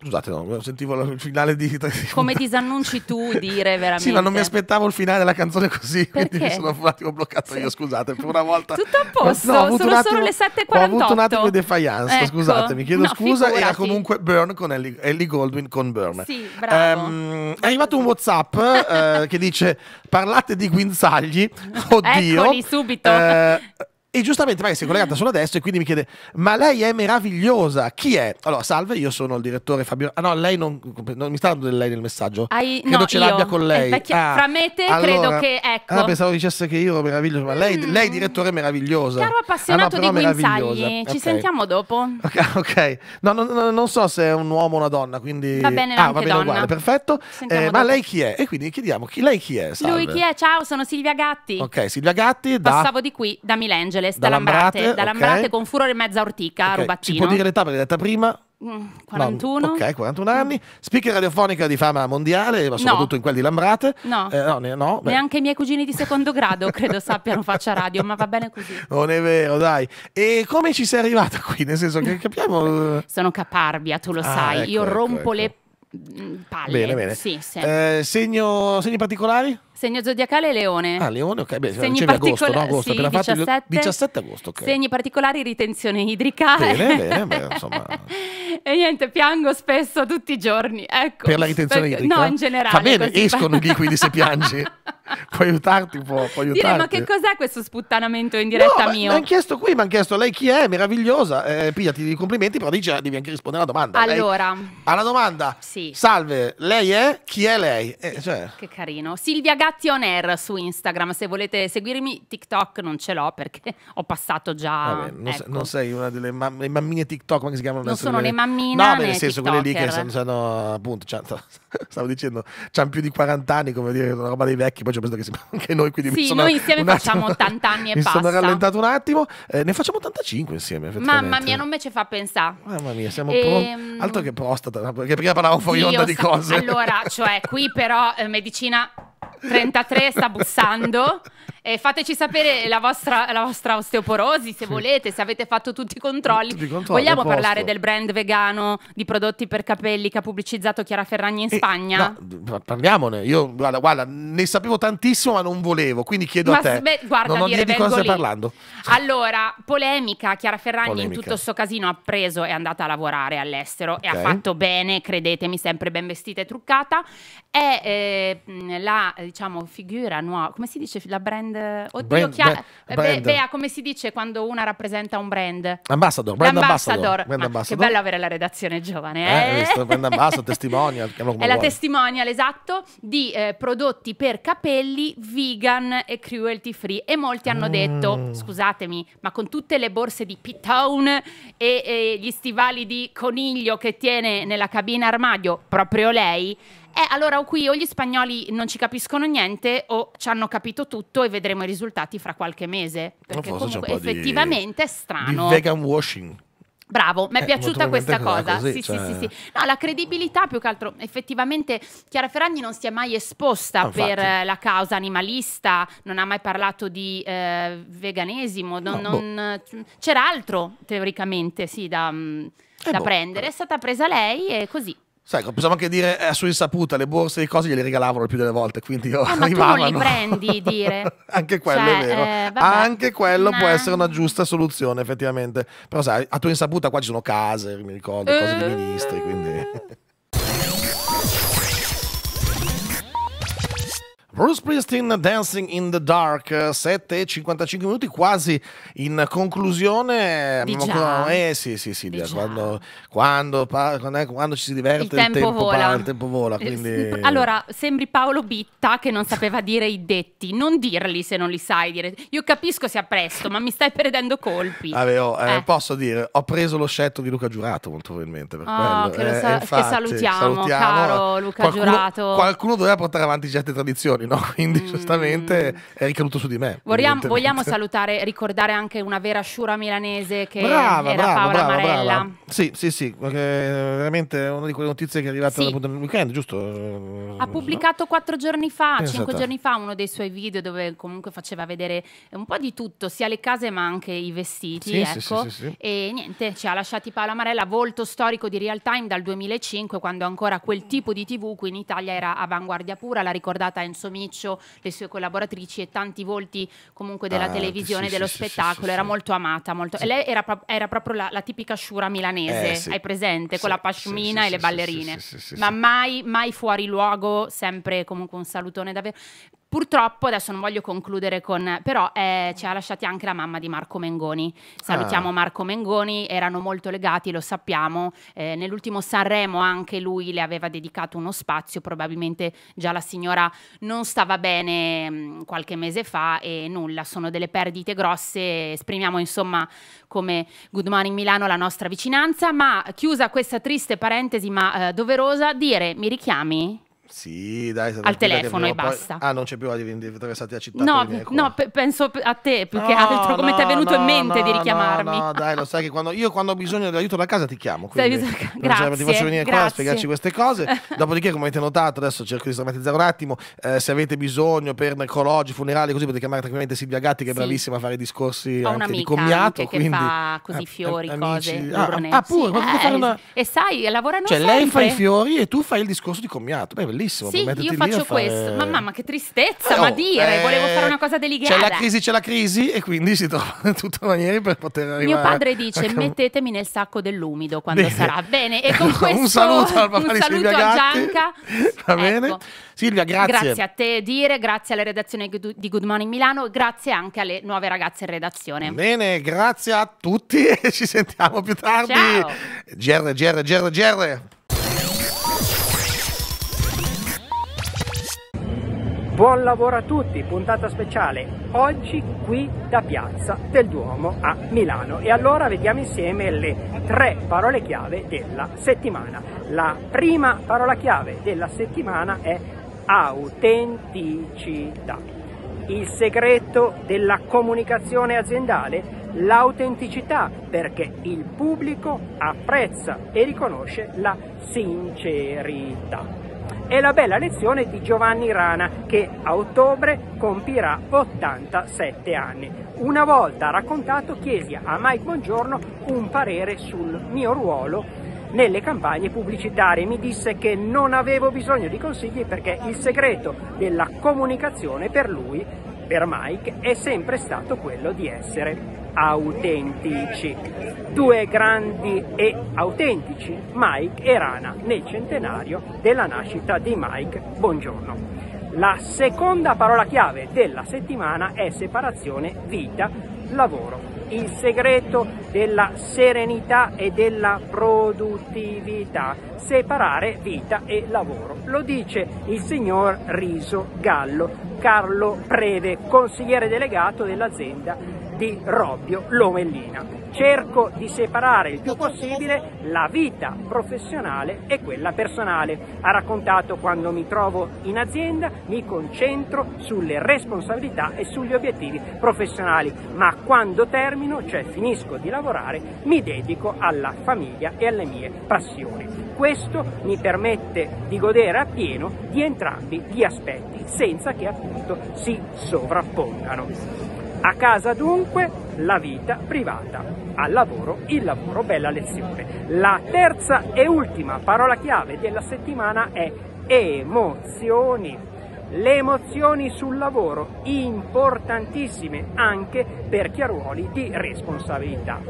Scusate, no, sentivo il finale di. Come disannunci tu dire veramente. Sì, ma non mi aspettavo il finale della canzone così, Perché? quindi mi sono un attimo bloccato sì. io, scusate, per una volta. Tutto a posto, no, sono attimo, solo le 7.48. Ho avuto un attimo di defiance, ecco. scusate, mi chiedo no, scusa. Figurati. Era comunque Burn con Ellie, Ellie Goldwyn con Burn. Sì, bravo. Um, è arrivato un WhatsApp eh, che dice: Parlate di guinzagli, oddio. Eccoli subito. Eh, e giustamente magari si è collegata solo adesso e quindi mi chiede: Ma lei è meravigliosa? Chi è? Allora, salve, io sono il direttore Fabio. Ah, no, lei non, non mi sta dando lei nel messaggio. Ai, credo no, ce io. l'abbia con lei. Vecchia, ah, fra me e te allora, credo che ecco. Ah, pensavo dicesse che io ero meraviglioso, ma lei, mm. lei direttore meravigliosa. Caro appassionato ah, no, di guinzagli, ci sentiamo dopo. Ok, ok. No, no, no, non so se è un uomo o una donna, quindi. Va bene, ah, va bene, donna. uguale, perfetto. Eh, ma lei chi è? E quindi chiediamo chi lei chi è? Salve. Lui chi è? Ciao, sono Silvia Gatti. Ok, Silvia Gatti. Da... Passavo di qui da Milenge. Angeles, da, da Lambrate, Lambrate, da Lambrate okay. con furore mezza ortica, okay. Rubattino. Ci può dire l'età perché detta prima? 41. Mm, no, ok, 41 anni. Speaker radiofonica di fama mondiale, ma soprattutto no. in quelli di Lambrate. No, eh, no, ne, no neanche i miei cugini di secondo grado credo sappiano faccia radio, ma va bene così. Non è vero, dai. E come ci sei arrivata qui? Nel senso che capiamo... Eh, Sono caparbia, tu lo ah, sai. Ecco, Io ecco, ecco rompo ecco. le Mm, palle. Bene, bene. Sì, sì. Eh, segno, segni particolari? Segno zodiacale Leone. Ah, Leone, ok. Beh, segni particolari, agosto, no? agosto sì, 17, fatto, 17 agosto, ok. Segni particolari, ritenzione idrica. Bene, bene, beh, insomma. e niente, piango spesso tutti i giorni, ecco. Per la ritenzione perché, idrica? No, in generale. Va bene, escono i liquidi se piangi. può aiutarti, può, può aiutarti. Dire, ma che cos'è questo sputtanamento in diretta no, mio? Mi hanno chiesto qui, mi hanno chiesto lei chi è, meravigliosa, eh, pigliati i complimenti, però dice, devi anche rispondere alla domanda. Allora. Lei, alla domanda. Sì. Salve, lei è? Chi è lei? Eh, cioè. Che carino. Silvia Gatti On Air su Instagram, se volete seguirmi, TikTok non ce l'ho perché ho passato già... Vabbè, non, ecco. non, sei una delle mam mammine TikTok, come si chiamano? Non sono delle... le mammine. No, nel senso quelle lì che sono, sono appunto, cioè, stavo dicendo, hanno più di 40 anni, come dire, una roba dei vecchi, poi cioè penso che siamo anche noi, quindi sì, noi insieme facciamo 80 anni e mi passa. Mi sono rallentato un attimo, eh, ne facciamo 85 insieme. Mamma mia, non me ci fa pensare. Mamma mia, siamo e... pronti. Ehm, altro che prostata, perché prima parlavo fuori onda di cose. Allora, cioè, qui però eh, medicina 33 sta bussando. E fateci sapere la vostra, la vostra osteoporosi se sì. volete, se avete fatto tutti i controlli. Tutti i controlli Vogliamo parlare del brand vegano di prodotti per capelli che ha pubblicizzato Chiara Ferragni in e, eh, Spagna? No, parliamone. Io guarda, guarda, ne sapevo tantissimo, ma non volevo. Quindi chiedo ma, a te. Beh, guarda, non ho dire, di cosa stai parlando. Allora, polemica. Chiara Ferragni polemica. in tutto sto casino ha preso e è andata a lavorare all'estero okay. e ha fatto bene, credetemi, sempre ben vestita e truccata. È eh, la diciamo, figura nuova, come si dice la brand? Oddio, brand, chiara... Eh, brand. Be- Bea, come si dice quando una rappresenta un brand? Ambassador, brand ambassador. Brand ambassador. Che bello avere la redazione giovane, eh? eh brand ambassador, testimonial. È vuoi. la testimonial, esatto, di eh, prodotti per capelli vegan e cruelty free. E molti hanno mm. detto, scusatemi, ma con tutte le borse di p e, e gli stivali di coniglio che tiene nella cabina armadio proprio lei, eh, allora qui o gli spagnoli non ci capiscono niente o ci hanno capito tutto e vedremo i risultati fra qualche mese. Perché comunque effettivamente di, è strano. Di vegan washing. Bravo, mi è eh, piaciuta questa cosa. Così, sì, cioè... sì, sì, cioè. sì. No, la credibilità più che altro, effettivamente Chiara Ferragni non si è mai esposta ah, per eh, la causa animalista, non ha mai parlato di eh, veganesimo, non, no, non... Boh. c'era altro teoricamente, sì, da, mm, eh, da boh. prendere. Eh. È stata presa lei e così. Sai, possiamo anche dire eh, a sua insaputa, le borse di cose gliele regalavano più delle volte, quindi eh, arrivavano. Ma tu non prendi, dire. anche quello cioè, è vero. Eh, anche quello nah. può essere una giusta soluzione, effettivamente. Però sai, a tua insaputa qua ci sono case, mi ricordo, cose uh. di eh, ministri, quindi... Bruce Pristin Dancing in the Dark, 7,55 minuti quasi in conclusione. Eh sì, sì, sì, di quando, quando, quando, quando, ci si diverte il tempo, il tempo vola. Parla, il tempo vola eh, quindi... Allora, sembri Paolo Bitta che non sapeva dire i detti, non dirli se non li sai dire. Io capisco sia presto, ma mi stai perdendo colpi. Vabbè, oh, eh, eh. posso dire, ho preso lo scettro di Luca Giurato molto probabilmente. Per oh, quello. Che, eh, sa- infatti, che salutiamo, salutiamo, caro Luca qualcuno, Giurato. Qualcuno doveva portare avanti certe tradizioni no? quindi mm. giustamente è ricaduto su di me. Vogliamo, vogliamo salutare, ricordare anche una vera sciura milanese che brava, era brava, Paola brava, Marella. Brava. Sì, sì, sì, veramente una di quelle notizie che è arrivata sì. nel weekend, giusto? Ha pubblicato quattro giorni fa, eh, esatto. cinque giorni fa, uno dei suoi video dove comunque faceva vedere un po' di tutto, sia le case ma anche i vestiti, sì, ecco. Sì, e niente, ci ha lasciati Paola Marella, volto storico di Real Time dal 2005, quando ancora quel tipo di tv qui in Italia era avanguardia pura, l'ha ricordata Enzo Mini Miccio, le sue collaboratrici e tanti volti comunque della ah, televisione, sì, dello sì, spettacolo, sì, era molto amata. Molto... lei era, era proprio la, la, tipica sciura milanese, eh, hai presente, con la pasciumina e le ballerine, ma mai, mai fuori luogo, sempre comunque un salutone davvero. Purtroppo, adesso non voglio concludere con, però eh, ci ha lasciati anche la mamma di Marco Mengoni. Salutiamo ah. Marco Mengoni, erano molto legati, lo sappiamo. Eh, nell'ultimo Sanremo anche lui le aveva dedicato uno spazio, probabilmente già la signora non stava bene mh, mm, qualche mese fa e nulla, sono delle perdite grosse. Esprimiamo insomma come Good Morning Milano la nostra vicinanza, ma chiusa questa triste parentesi ma eh, doverosa, dire mi richiami? Sì, dai, al telefono e basta. Ah, non c'è più la interessati a città. No, ecco. no penso a te più no, che altro. Come no, ti è venuto in mente di richiamarmi? No, no, dai, lo sai che quando, io quando ho bisogno dell'aiuto da casa ti chiamo. Quindi grazie, ti faccio venire grazie. qua a spiegarci queste cose. Dopodiché, come avete notato, adesso cerco di strammatizzare un attimo. Eh, se avete bisogno per necrologi, funerali, così potete chiamare tranquillamente Silvia Gatti, che è sì. bravissima a fare discorsi ho anche di commiato. Anche quindi, che fa così fiori, eh, cose. Ah, ah, pure, sì, eh, una... E sai, lavorano cioè, sempre. Cioè, lei fa i fiori e tu fai il discorso di commiato. Beh, bellissimo. Sì, io faccio fare... questo. Ma mamma, che tristezza, oh, ma dire, eh, volevo fare una cosa delicata. C'è la crisi, c'è la crisi e quindi si trovano tutti manieri per poter arrivare. Mio padre dice, a... mettetemi nel sacco dell'umido quando bene. sarà. Bene, e con questo un saluto al papà un saluto a Gianca. Va ecco. bene. Ecco. Silvia, grazie. Grazie a te, Dire, grazie alla redazione di Good Morning Milano, grazie anche alle nuove ragazze in redazione. Bene, grazie a tutti e ci sentiamo più tardi. Ciao. GR, GR, GR, GR. Buon lavoro a tutti, puntata speciale oggi qui da Piazza del Duomo a Milano. E allora vediamo insieme le tre parole chiave della settimana. La prima parola chiave della settimana è autenticità. Il segreto della comunicazione aziendale l'autenticità perché il pubblico apprezza e riconosce la sincerità e la bella lezione di Giovanni Rana che a ottobre compirà 87 anni. Una volta raccontato chiesi a Mike Buongiorno un parere sul mio ruolo nelle campagne pubblicitarie. Mi disse che non avevo bisogno di consigli perché il segreto della comunicazione per lui, per Mike, è sempre stato quello di essere autentici. Due grandi e autentici, Mike e Rana, nel centenario della nascita di Mike. Buongiorno. La seconda parola chiave della settimana è separazione vita-lavoro. Il segreto della serenità e della produttività, separare vita e lavoro. Lo dice il signor Riso Gallo, Carlo Preve, consigliere delegato dell'azienda di Robbio Lomellina. Cerco di separare il più possibile la vita professionale e quella personale. Ha raccontato quando mi trovo in azienda mi concentro sulle responsabilità e sugli obiettivi professionali, ma quando termino, cioè finisco di lavorare, mi dedico alla famiglia e alle mie passioni. Questo mi permette di godere appieno di entrambi gli aspetti senza che appunto si sovrappongano. A casa dunque la vita privata, al lavoro il lavoro, bella lezione. La terza e ultima parola chiave della settimana è emozioni. Le emozioni sul lavoro importantissime anche per chi ha ruoli di responsabilità.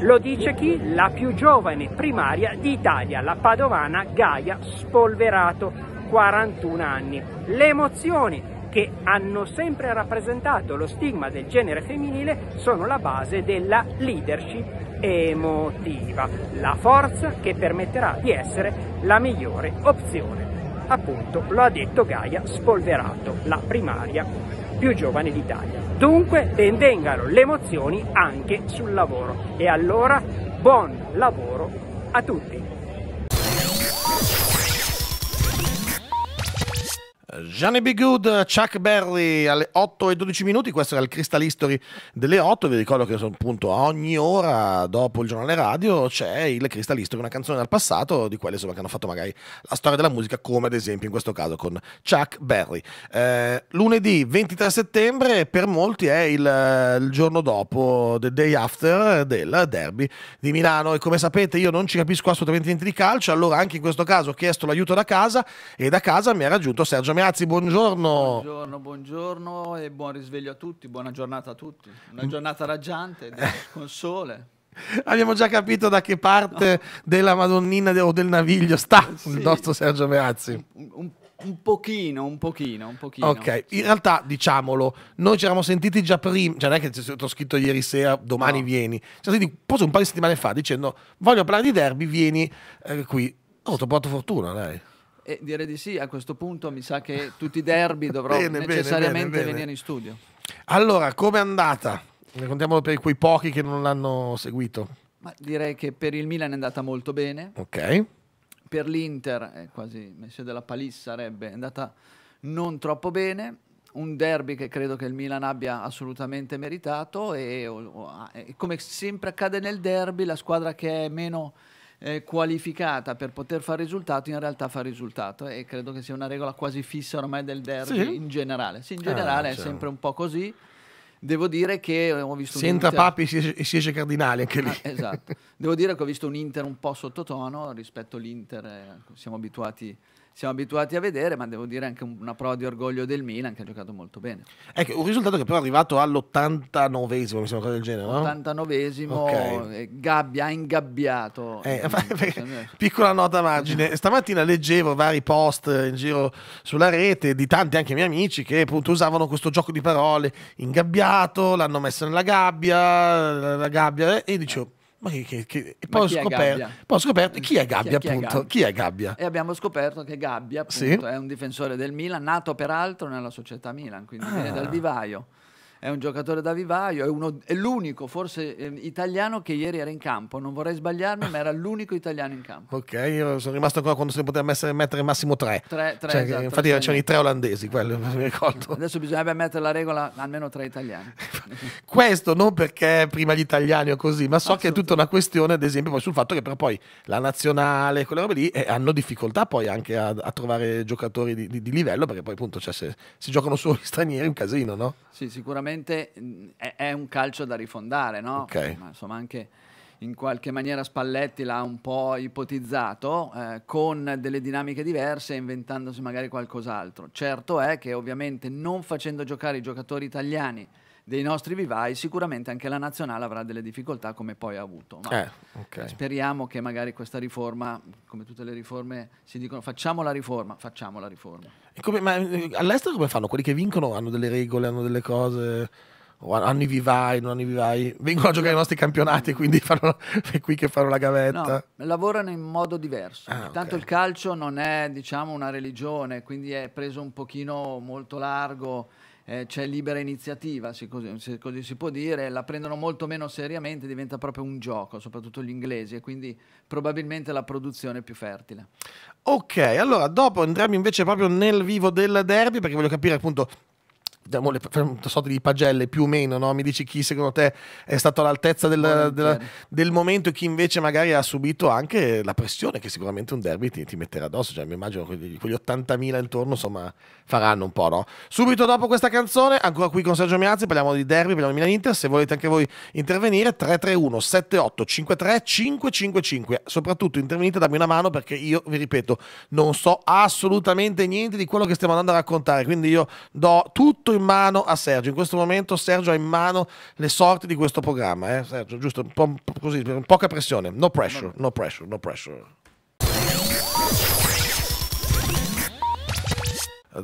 Lo dice chi? La più giovane primaria d'Italia, la padovana Gaia Spolverato, 41 anni. Le emozioni che hanno sempre rappresentato lo stigma del genere femminile sono la base della leadership emotiva, la forza che permetterà di essere la migliore opzione. Appunto, lo ha detto Gaia Spolverato, la primaria più giovane d'Italia. Dunque, benvengano le emozioni anche sul lavoro. E allora, buon lavoro a tutti! Gianni B. Good, Chuck Berry alle 8 e 12 minuti, questo era il Crystal History delle 8, vi ricordo che appunto ogni ora dopo il giornale radio c'è il Crystal History, una canzone dal passato di quelle insomma, che hanno fatto magari la storia della musica come ad esempio in questo caso con Chuck Berry. Eh, lunedì 23 settembre per molti è il, il giorno dopo, the day after del derby di Milano e come sapete io non ci capisco assolutamente niente di calcio, allora anche in questo caso ho chiesto l'aiuto da casa e da casa mi ha raggiunto Sergio Miano Miazzi, buongiorno. Buongiorno, buongiorno e buon risveglio a tutti, buona giornata a tutti. Una giornata raggiante, con sole. Abbiamo già capito da che parte no. della Madonnina o del Naviglio sta sì. il nostro Sergio Meazzi. Un, un, un, pochino, un pochino, un pochino. Ok, in realtà diciamolo, noi ci eravamo sentiti già prima, cioè non è che ci ho scritto ieri sera, domani no. vieni, ci siamo sentiti un paio di settimane fa dicendo voglio parlare di derby, vieni eh, qui. Ho oh, trovato fortuna, dai. E direi di sì, a questo punto mi sa che tutti i derby dovrò bene, necessariamente bene, bene, venire in studio. Allora, come è andata? Ne per quei pochi che non l'hanno seguito. Ma direi che per il Milan è andata molto bene. Ok. Per l'Inter, è quasi messo della palissa, sarebbe andata non troppo bene. Un derby che credo che il Milan abbia assolutamente meritato e, e come sempre accade nel derby, la squadra che è meno eh, qualificata per poter fare risultato in realtà fa risultato e credo che sia una regola quasi fissa ormai del derby sì. in generale. Sì, in ah, generale ah, è cioè. sempre un po' così. Devo dire che ho visto si un entra Inter... Papi e si esce Cardinali anche lì. Ah, esatto. Devo dire che ho visto un Inter un po' sottotono rispetto all'Inter, eh, siamo abituati siamo abituati a vedere, ma devo dire anche una prova di orgoglio del Milan che ha giocato molto bene. Ecco, un risultato che però è arrivato all'89esimo, mi sembra cosa del genere, no? 89esimo, okay. Eh, gabbia, ha ingabbiato. eh, piccola nota a margine, eh. stamattina leggevo vari post eh, in giro sulla rete di tanti anche miei amici che appunto usavano questo gioco di parole, ingabbiato, l'hanno messo nella gabbia, la gabbia, e dicevo ma che, che, che ma poi, ho scoperto, poi, ho scoperto, chi è Gabbia, chi è, appunto. Chi è Gabbia? E abbiamo scoperto che Gabbia appunto, sì. è un difensore del Milan, nato peraltro nella società Milan, quindi ah. viene dal ah. vivaio è un giocatore da vivaio, è, uno, è l'unico forse eh, italiano che ieri era in campo, non vorrei sbagliarmi, ma era l'unico italiano in campo. Ok, io sono rimasto ancora quando si poteva mettere, mettere massimo tre. tre, tre cioè, esatto, infatti c'erano i tre olandesi, quello mi ricordo. Adesso bisognerebbe mettere la regola almeno tre italiani. Questo non perché prima gli italiani o così, ma so che è tutta una questione, ad esempio, sul fatto che però poi la nazionale, quelle robe lì, eh, hanno difficoltà poi anche a, a trovare giocatori di, di, di, livello, perché poi appunto cioè, se si giocano solo gli stranieri è un casino, no? Sì, sicuramente sicuramente mm, è, è, un calcio da rifondare, no? Okay. Ma insomma anche in qualche maniera Spalletti l'ha un po' ipotizzato eh, con delle dinamiche diverse, inventandosi magari qualcos'altro. Certo è che ovviamente non facendo giocare i giocatori italiani dei nostri vivai, sicuramente anche la nazionale avrà delle difficoltà come poi ha avuto. Eh, okay. Speriamo che magari questa riforma, come tutte le riforme, si dicono facciamo la riforma, facciamo la riforma. Come, ma eh, all'estero come fanno? Quelli che vincono hanno delle regole, hanno delle cose, hanno i vivai, non hanno vivai. Vengono a giocare i nostri campionati, mm. quindi fanno, è qui che fanno la gavetta. No, lavorano in modo diverso. Ah, Tanto il calcio non è, diciamo, una religione, quindi è preso un pochino molto largo eh, c'è libera iniziativa, se così, se così, si può dire, la prendono molto meno seriamente, diventa proprio un gioco, soprattutto gli inglesi, e quindi probabilmente la produzione è più fertile. Ok, allora dopo andremo invece proprio nel vivo del derby, perché voglio capire appunto diciamo, le, sorta di pagelle più o meno, no? mi dici chi secondo te è stato all'altezza del, della, del momento e chi invece magari ha subito anche la pressione che sicuramente un derby ti, ti metterà addosso, cioè, mi immagino quegli, quegli 80.000 intorno insomma faranno un po'. No? Subito dopo questa canzone, ancora qui con Sergio Miazzi, parliamo di derby, parliamo di Milan-Inter, se volete anche voi intervenire 331 78 53 555, soprattutto intervenite dammi una mano perché io vi ripeto non so assolutamente niente di quello che stiamo andando a raccontare, quindi io do tutto tutto in mano a Sergio. In questo momento Sergio ha in mano le sorti di questo programma. Eh? Sergio, giusto, un po' così, poca pressione. No pressure, no pressure, no pressure.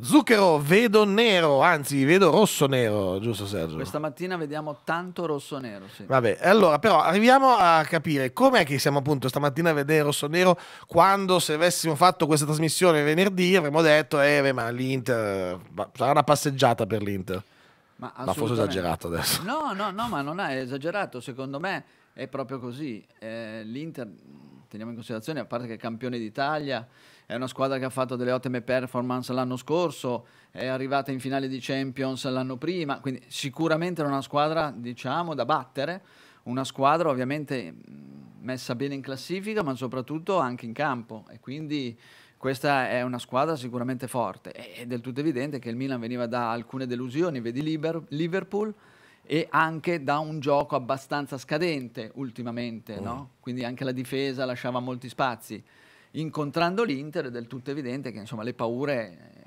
Zucchero, vedo nero, anzi vedo rosso-nero, giusto Sergio? Questa mattina vediamo tanto rosso-nero, sì. Vabbè, allora però arriviamo a capire com'è che siamo appunto stamattina a vedere rosso-nero quando se avessimo fatto questa trasmissione venerdì avremmo detto eh beh, ma l'Inter sarà una passeggiata per l'Inter. Ma, ma forse esagerato adesso. No, no, no, ma non è esagerato, secondo me è proprio così. Eh, L'Inter, teniamo in considerazione, a parte che è campione d'Italia è una squadra che ha fatto delle ottime performance l'anno scorso, è arrivata in finale di Champions l'anno prima, quindi sicuramente era una squadra diciamo da battere, una squadra ovviamente mm, messa bene in classifica ma soprattutto anche in campo e quindi questa è una squadra sicuramente forte. È del tutto evidente che il Milan veniva da alcune delusioni, vedi Liverpool, e anche da un gioco abbastanza scadente ultimamente, mm. no? Oh. quindi anche la difesa lasciava molti spazi incontrando l'Inter è del tutto evidente che insomma, le paure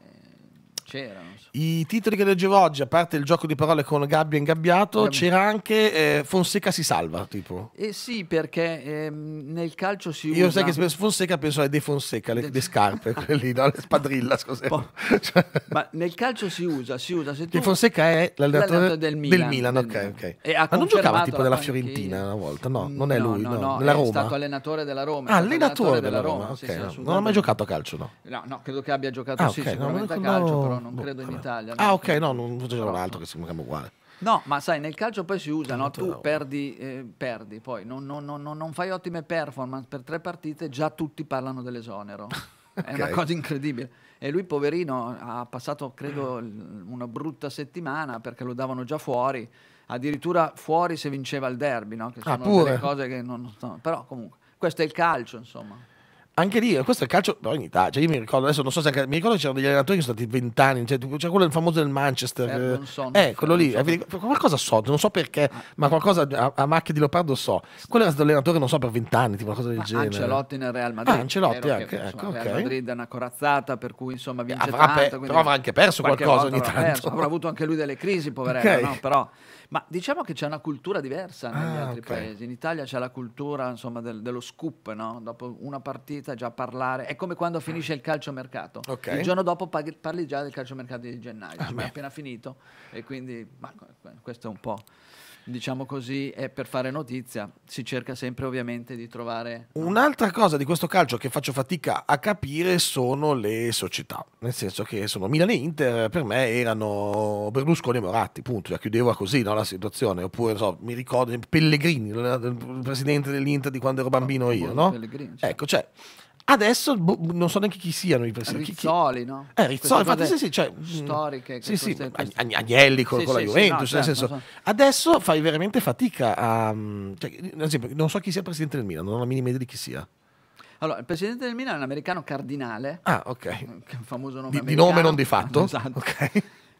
c'era. So. I titoli che leggevo oggi, a parte il gioco di parole con Gabbia e ingabbiato, Gabbia. Ehm. c'era anche eh, Fonseca si salva, tipo. Eh sì, perché ehm, nel calcio si usa... Io sai che Fonseca penso alle De Fonseca, le, le scarpe, quelle lì, no? le spadrilla, scusa. Cioè Ma nel calcio si usa, si usa... Se tu... Che Fonseca è l'allenatore del Milan. Del Milan, del ok, ok. Ma non giocava tipo nella Fiorentina una volta? No, non è lui, no, no, nella è Roma. È stato allenatore della Roma. Ah, allenatore della Roma, ok. Non ha mai giocato a calcio, no? No, no, credo che abbia giocato ah, sì, sicuramente a calcio, però non boh, credo in Italia. Ah, no. Ah, ok, no, non c'era un altro che si chiama uguale. No, ma sai, nel calcio poi si usa, no? tu perdi, eh, perdi, poi non, non, non, non, fai ottime performance per tre partite, già tutti parlano dell'esonero. okay. È una cosa incredibile. E lui, poverino, ha passato, credo, una brutta settimana perché lo davano già fuori, addirittura fuori se vinceva il derby, no? che ah, sono ah, delle cose che non... Però comunque, questo è il calcio, insomma anche lì, questo è il calcio, però in Italia, cioè io mi ricordo, adesso non so se anche, mi ricordo c'erano degli allenatori che sono stati vent'anni, cioè, c'è quello del famoso del Manchester, Ferguson, eh, eh, eh quello lì, Ferguson. Eh, qualcosa so, non so perché, ah. ma qualcosa a, a macchia di leopardo so, quello era stato allenatore non so per vent'anni, tipo una del ma genere. Ancelotti nel Real Madrid, ah, Ancelotti anche, che, ecco, insomma, ecco, Real Madrid è una corazzata per cui insomma vince avrà tanto, pe- però avrà anche perso qualcosa ogni tanto. Perso, avrà avuto anche lui delle crisi, poverello, okay. no? però ma diciamo che c'è una cultura diversa negli ah, altri okay. paesi. In Italia c'è la cultura insomma, del, dello scoop, no? dopo una partita già parlare. È come quando finisce il calciomercato. Okay. Il giorno dopo parli già del calciomercato di gennaio, ah, cioè, è appena finito. E quindi ma, questo è un po' diciamo così, è per fare notizia. Si cerca sempre ovviamente di trovare... Un'altra cosa di questo calcio che faccio fatica a capire sono le società, nel senso che sono Milan e Inter per me erano Berlusconi e Moratti, punto, la chiudeva così no, la situazione, oppure so, mi ricordo Pellegrini, il presidente dell'Inter di quando ero bambino io, no? Ecco, cioè... Adesso boh, boh, non so neanche chi siano i presidenti. Rizzoli, no? Eh, Rizzoli, infatti, sì, sì, cioè, mm, storiche. Sì, sì, queste... Agnelli con, sì, con sì, la Juventus, sì, no, nel certo, senso, so. adesso fai veramente fatica a... Mm, cioè, esempio, non so chi sia il presidente del Milan, non ho la minima idea di chi sia. Allora, il presidente del Milan è un americano cardinale. Ah, ok. Che è un famoso nome. Di, di nome non di fatto. Esatto. Okay.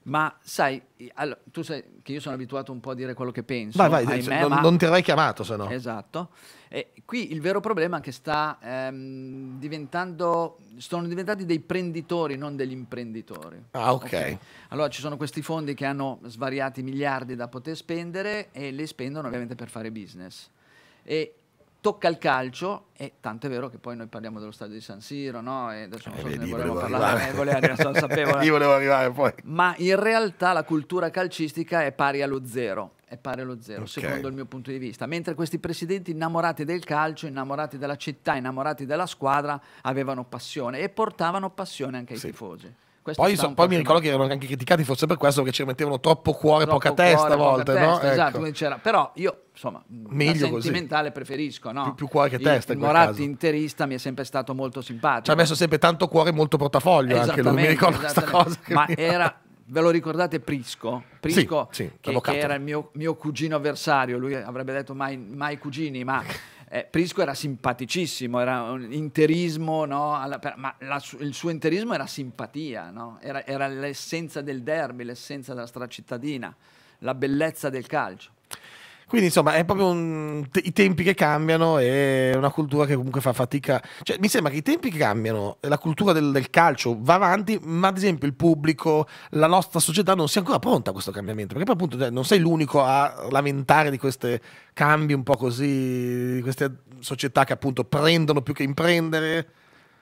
Ma sai, allora, tu sai che io sono abituato un po' a dire quello che penso. Vai, vai, ahimè, non, ma... non, ti avrei chiamato se no. Esatto. E qui il vero problema è che sta ehm, diventando, sono diventati dei prenditori, non degli imprenditori. Ah, ok. Allora ci sono questi fondi che hanno svariati miliardi da poter spendere e li spendono ovviamente per fare business. E tocca il calcio e tanto è vero che poi noi parliamo dello stadio di San Siro, no? E adesso non so eh, se ne volevo parlare, eh, volevo, non so, sapevo, io volevo arrivare poi. Ma in realtà la cultura calcistica è pari allo zero, è pari allo zero, okay. secondo il mio punto di vista. Mentre questi presidenti innamorati del calcio, innamorati della città, innamorati della squadra, avevano passione e portavano passione anche ai sì. tifosi. Poi, so, poi mi ricordo che erano anche criticati forse per questo perché ci mettevano troppo cuore, troppo poca testa a volte, no? Testa, esatto, ecco. Esatto, però io insomma, Meglio sentimentale così. preferisco, no? Pi più, cuore che testa. Il, in Moratti caso. interista mi è sempre stato molto simpatico. Ci ha messo sempre tanto cuore e molto portafoglio anche lui, mi ricordo questa cosa. Ma era ve lo ricordate Prisco? Prisco sì, sì, che, che, era il mio, mio, cugino avversario, lui avrebbe detto mai, mai cugini, ma eh, Prisco era simpaticissimo, era un interismo, no? Alla, per, ma la, il suo interismo era simpatia, no? era, era l'essenza del derby, l'essenza della stracittadina, la bellezza del calcio. Quindi insomma è proprio un, i tempi che cambiano e una cultura che comunque fa fatica. Cioè, mi sembra che i tempi che cambiano, la cultura del, del, calcio va avanti, ma ad esempio il pubblico, la nostra società non sia ancora pronta a questo cambiamento, perché poi appunto cioè, non sei l'unico a lamentare di questi cambi un po' così, di queste società che appunto prendono più che imprendere.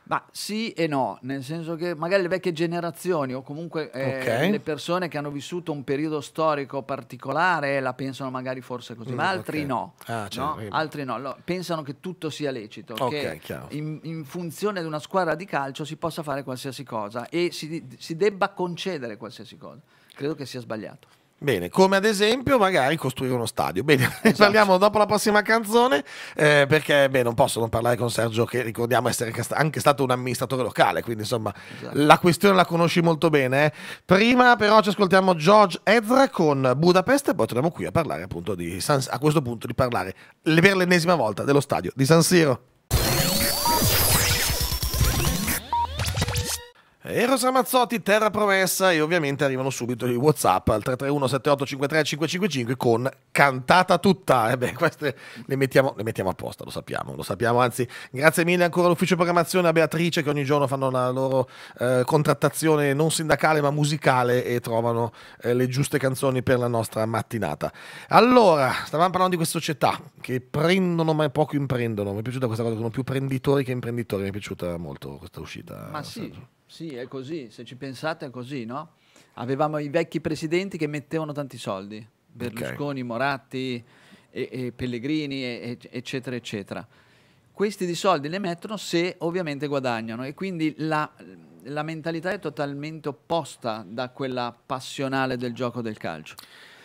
Ma sì e no, nel senso che magari le vecchie generazioni o comunque eh, okay. le persone che hanno vissuto un periodo storico particolare la pensano magari forse così, mm, ma altri okay. no. Ah, no? Certo, eh. Altri no, lo, pensano che tutto sia lecito, okay, che in, in, funzione di una squadra di calcio si possa fare qualsiasi cosa e si, si debba concedere qualsiasi cosa. Credo che sia sbagliato. Bene, come ad esempio magari costruire uno stadio. Bene, esatto. parliamo dopo la prossima canzone eh, perché beh, non posso non parlare con Sergio che ricordiamo essere anche stato un amministratore locale, quindi insomma esatto. la questione la conosci molto bene. Eh. Prima però ci ascoltiamo George Ezra con Budapest e poi torniamo qui a parlare appunto di San, a questo punto di parlare per l'ennesima volta dello stadio di San Siro. Eros Ramazzotti, Terra Promessa e ovviamente arrivano subito i Whatsapp al 331-7853-555 con Cantata Tutta. E eh beh, queste le mettiamo, le mettiamo, apposta, lo sappiamo, lo sappiamo. Anzi, grazie mille ancora all'ufficio programmazione a Beatrice che ogni giorno fanno la loro eh, contrattazione non sindacale ma musicale e trovano eh, le giuste canzoni per la nostra mattinata. Allora, stavamo parlando di queste società che prendono ma poco imprendono. Mi è piaciuta questa cosa, sono più prenditori che imprenditori, mi è piaciuta molto questa uscita. Ma sì. Sergio. Sì, è così, se ci pensate è così, no? Avevamo i vecchi presidenti che mettevano tanti soldi, Berlusconi, okay. Moratti, e, e Pellegrini, e, eccetera, eccetera. Questi di soldi li mettono se ovviamente guadagnano e quindi la, la mentalità è totalmente opposta da quella passionale del gioco del calcio.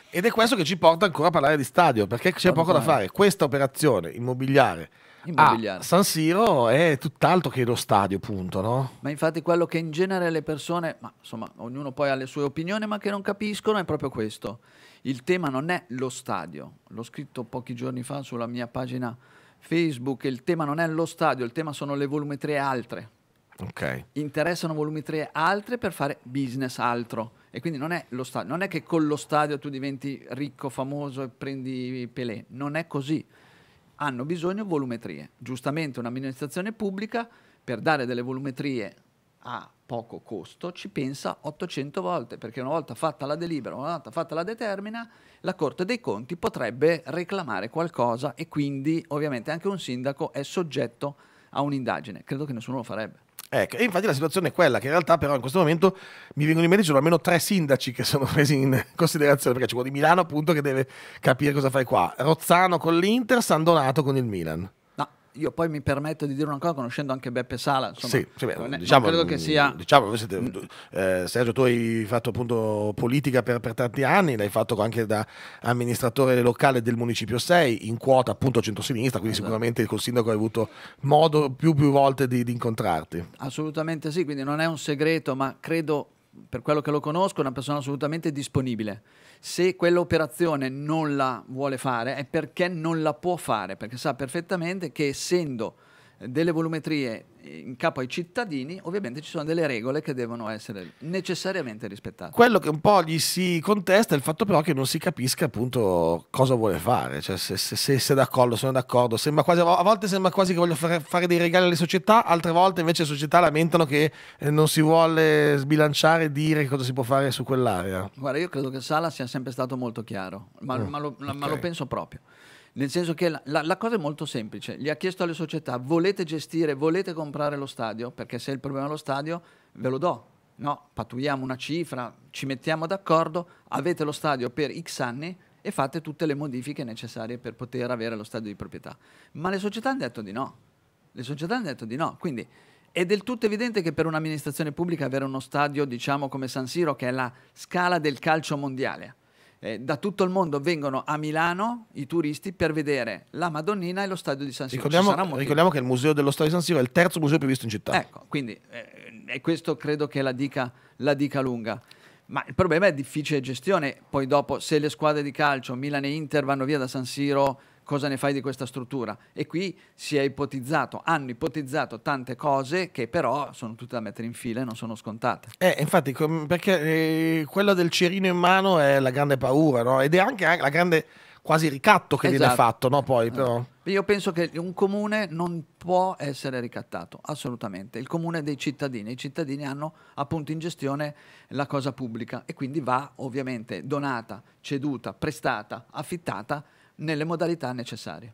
Ed è questo che ci porta ancora a parlare di stadio, perché c'è poco da fare. Questa operazione immobiliare immobiliare. Ah, San Siro è tutt'altro che lo stadio, punto, no? Ma infatti quello che in genere le persone, ma insomma, ognuno poi ha le sue opinioni, ma che non capiscono è proprio questo. Il tema non è lo stadio. L'ho scritto pochi giorni fa sulla mia pagina Facebook, il tema non è lo stadio, il tema sono le volumetrie altre. Okay. Interessano volumetrie altre per fare business altro. E quindi non è lo stadio, non è che con lo stadio tu diventi ricco, famoso e prendi Pelé, non è così hanno bisogno volumetrie. Giustamente un'amministrazione pubblica per dare delle volumetrie a poco costo ci pensa 800 volte, perché una volta fatta la delibera, una volta fatta la determina, la Corte dei Conti potrebbe reclamare qualcosa e quindi ovviamente anche un sindaco è soggetto a un'indagine. Credo che nessuno lo farebbe. Ecco, e infatti la situazione è quella che in realtà però in questo momento mi vengono in mente ci sono almeno tre sindaci che sono presi in considerazione, perché c'è quello di Milano appunto che deve capire cosa fai qua, Rozzano con l'Inter, San Donato con il Milan io poi mi permetto di dire una cosa conoscendo anche Beppe Sala. Insomma, sì, sì beh, diciamo, credo che mm, sia... Diciamo, siete, mm. eh, Sergio, tu hai fatto appunto politica per, per, tanti anni, l'hai fatto anche da amministratore locale del municipio 6, in quota appunto centrosinistra, quindi esatto. sicuramente col sindaco hai avuto modo più più volte di, di incontrarti. Assolutamente sì, quindi non è un segreto, ma credo, per quello che lo conosco, una persona assolutamente disponibile se quell'operazione non la vuole fare è perché non la può fare, perché sa perfettamente che essendo delle volumetrie in capo ai cittadini, ovviamente ci sono delle regole che devono essere necessariamente rispettate. Quello che un po' gli si contesta è il fatto però che non si capisca appunto cosa vuole fare, cioè se, se, se, se d'accordo, sono d'accordo, quasi, a volte sembra quasi che voglia fare, fare, dei regali alle società, altre volte invece le società lamentano che eh, non si vuole sbilanciare e dire cosa si può fare su quell'area. Guarda, io credo che Sala sia sempre stato molto chiaro, ma, mm, ma, lo, okay. ma lo penso proprio. Nel senso che la, la, la, cosa è molto semplice, gli ha chiesto alle società volete gestire, volete comprare lo stadio, perché se il problema è lo stadio ve lo do, no? pattuiamo una cifra, ci mettiamo d'accordo, avete lo stadio per x anni e fate tutte le modifiche necessarie per poter avere lo stadio di proprietà. Ma le società hanno detto di no, le società hanno detto di no, quindi è del tutto evidente che per un'amministrazione pubblica avere uno stadio, diciamo come San Siro, che è la scala del calcio mondiale, eh, da tutto il mondo vengono a Milano i turisti per vedere la Madonnina e lo stadio di San Siro. Ricordiamo, ricordiamo che il museo dello stadio di San Siro è il terzo museo più visto in città. Ecco, quindi eh, questo credo che la dica, la dica lunga. Ma il problema è difficile gestione, poi dopo se le squadre di calcio, Milano e Inter vanno via da San Siro cosa ne fai di questa struttura? E qui si è ipotizzato, hanno ipotizzato tante cose che però sono tutte da mettere in fila e non sono scontate. Eh, infatti, com- perché eh, quello del cerino in mano è la grande paura, no? Ed è anche, anche la grande quasi ricatto che esatto. viene fatto, no? Poi, però. Eh, io penso che un comune non può essere ricattato, assolutamente. Il comune dei cittadini, i cittadini hanno appunto in gestione la cosa pubblica e quindi va ovviamente donata, ceduta, prestata, affittata nelle modalità necessarie.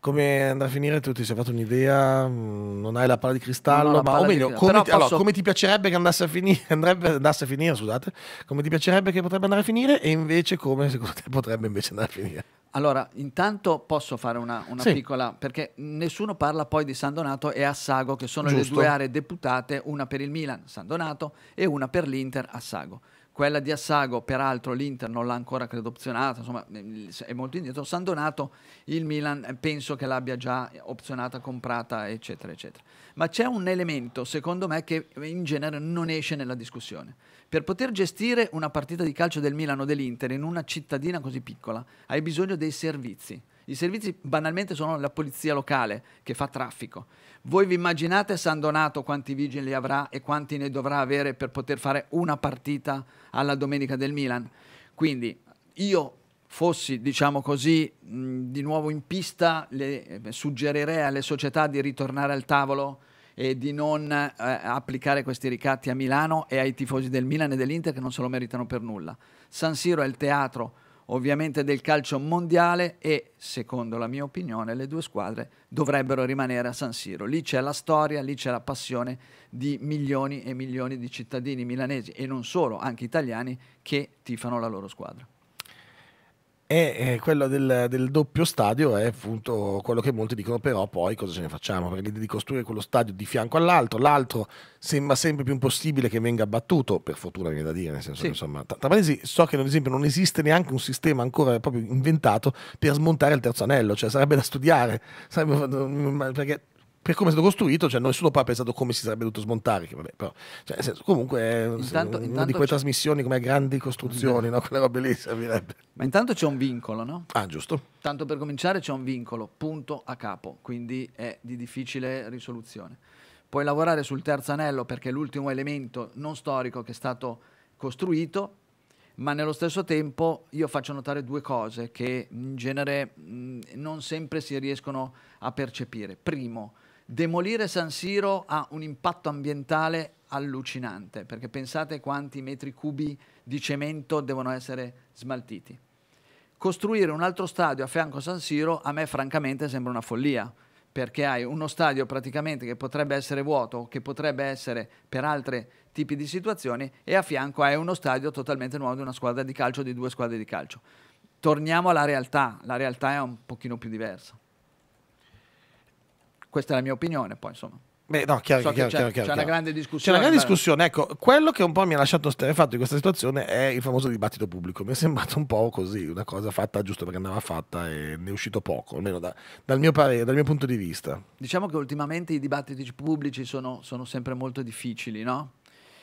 Come andrà a finire tu? Ti sei fatto un'idea? Mm, non hai la palla di cristallo? Ma, o meglio, come ti, posso... allora, come ti, piacerebbe che andasse a finire? Andrebbe, andasse a finire, scusate. Come ti piacerebbe che potrebbe andare a finire? E invece come secondo te potrebbe invece andare a finire? Allora, intanto posso fare una, una sì. piccola, perché nessuno parla poi di San Donato e Assago, che sono Giusto. le due aree deputate, una per il Milan, San Donato, e una per l'Inter, Assago quella di Assago, peraltro l'Inter non l'ha ancora credo opzionata, insomma è molto indietro, San Donato il Milan eh, penso che l'abbia già opzionata, comprata eccetera eccetera. Ma c'è un elemento secondo me che in genere non esce nella discussione. Per poter gestire una partita di calcio del Milano o dell'Inter in una cittadina così piccola hai bisogno dei servizi i servizi banalmente sono la polizia locale che fa traffico. Voi vi immaginate San Donato quanti vigili avrà e quanti ne dovrà avere per poter fare una partita alla domenica del Milan? Quindi io fossi, diciamo così, mh, di nuovo in pista, le, eh, suggerirei alle società di ritornare al tavolo e di non eh, applicare questi ricatti a Milano e ai tifosi del Milan e dell'Inter che non se lo meritano per nulla. San Siro è il teatro ovviamente del calcio mondiale e, secondo la mia opinione, le due squadre dovrebbero rimanere a San Siro. Lì c'è la storia, lì c'è la passione di milioni e milioni di cittadini milanesi e non solo, anche italiani, che tifano la loro squadra e eh, quello del, del, doppio stadio è appunto quello che molti dicono però poi cosa ce ne facciamo perché l'idea di costruire quello stadio di fianco all'altro l'altro sembra sempre più impossibile che venga abbattuto per fortuna viene da dire nel senso sì. che insomma Tavaresi so che ad esempio non esiste neanche un sistema ancora proprio inventato per smontare il terzo anello cioè sarebbe da studiare sarebbe, perché per come è stato costruito, cioè nessuno poi ha pensato come si sarebbe dovuto smontare. Che vabbè, però, cioè, senso, comunque, intanto, una intanto di quelle trasmissioni come grandi costruzioni, no? quelle robe lì servirebbe. Ma intanto c'è un vincolo, no? Ah, giusto. Tanto per cominciare c'è un vincolo, punto a capo, quindi è di difficile risoluzione. Puoi lavorare sul terzo anello perché è l'ultimo elemento non storico che è stato costruito, ma nello stesso tempo io faccio notare due cose che in genere mh, mm, non sempre si riescono a percepire. Primo, demolire San Siro ha un impatto ambientale allucinante, perché pensate quanti metri cubi di cemento devono essere smaltiti. Costruire un altro stadio a fianco a San Siro a me francamente sembra una follia, perché hai uno stadio praticamente che potrebbe essere vuoto, che potrebbe essere per altri tipi di situazioni, e a fianco hai uno stadio totalmente nuovo di una squadra di calcio, di due squadre di calcio. Torniamo alla realtà, la realtà è un pochino più diversa. Questa è la mia opinione, poi insomma. Beh, no, chiaro, so chiaro, c'è, chiaro, c'è una grande discussione. C'è una grande discussione, ecco, quello che un po' mi ha lasciato sterefatto eh, in questa situazione è il famoso dibattito pubblico. Mi è sembrato un po' così, una cosa fatta giusto perché andava fatta e ne è uscito poco, almeno da, dal, mio parere, dal mio punto di vista. Diciamo che ultimamente i dibattiti pubblici sono, sono sempre molto difficili, no?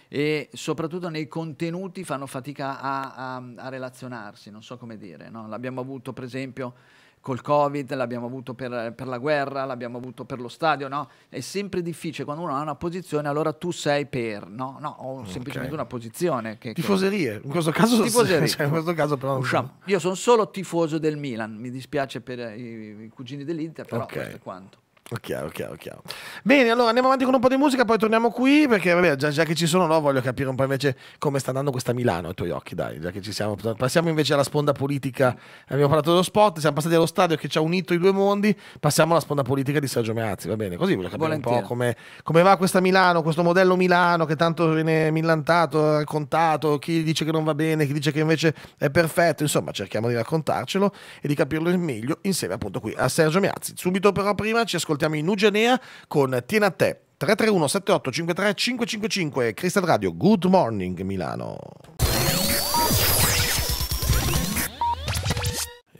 E soprattutto nei contenuti fanno fatica a, a, a relazionarsi, non so come dire, no? L'abbiamo avuto per esempio col Covid, l'abbiamo avuto per, per, la guerra, l'abbiamo avuto per lo stadio, no? È sempre difficile quando uno ha una posizione, allora tu sei per, no? No, ho semplicemente okay. una posizione. Che, tifoserie, in questo caso, tifoserie. Cioè, in questo caso però... Usciamo. Io sono solo tifoso del Milan, mi dispiace per i, i cugini dell'Inter, però okay. questo è quanto. Chiaro, chiaro, chiaro. Bene, allora andiamo avanti con un po' di musica, poi torniamo qui perché vabbè, già, già, che ci sono, no, voglio capire un po' invece come sta andando questa Milano ai tuoi occhi, dai, già che ci siamo. Passiamo invece alla sponda politica, abbiamo parlato dello spot, siamo passati allo stadio che ci ha unito i due mondi, passiamo alla sponda politica di Sergio Meazzi, va bene? Così voglio capire Volentieri. un po' come, come, va questa Milano, questo modello Milano che tanto viene millantato, raccontato, chi dice che non va bene, chi dice che invece è perfetto, insomma cerchiamo di raccontarcelo e di capirlo meglio insieme appunto qui a Sergio Meazzi. Subito però prima ci ascoltiamo salutiamo in Ugenea con Tiena a te 331 78 53 555 Cristal Radio Good Morning Milano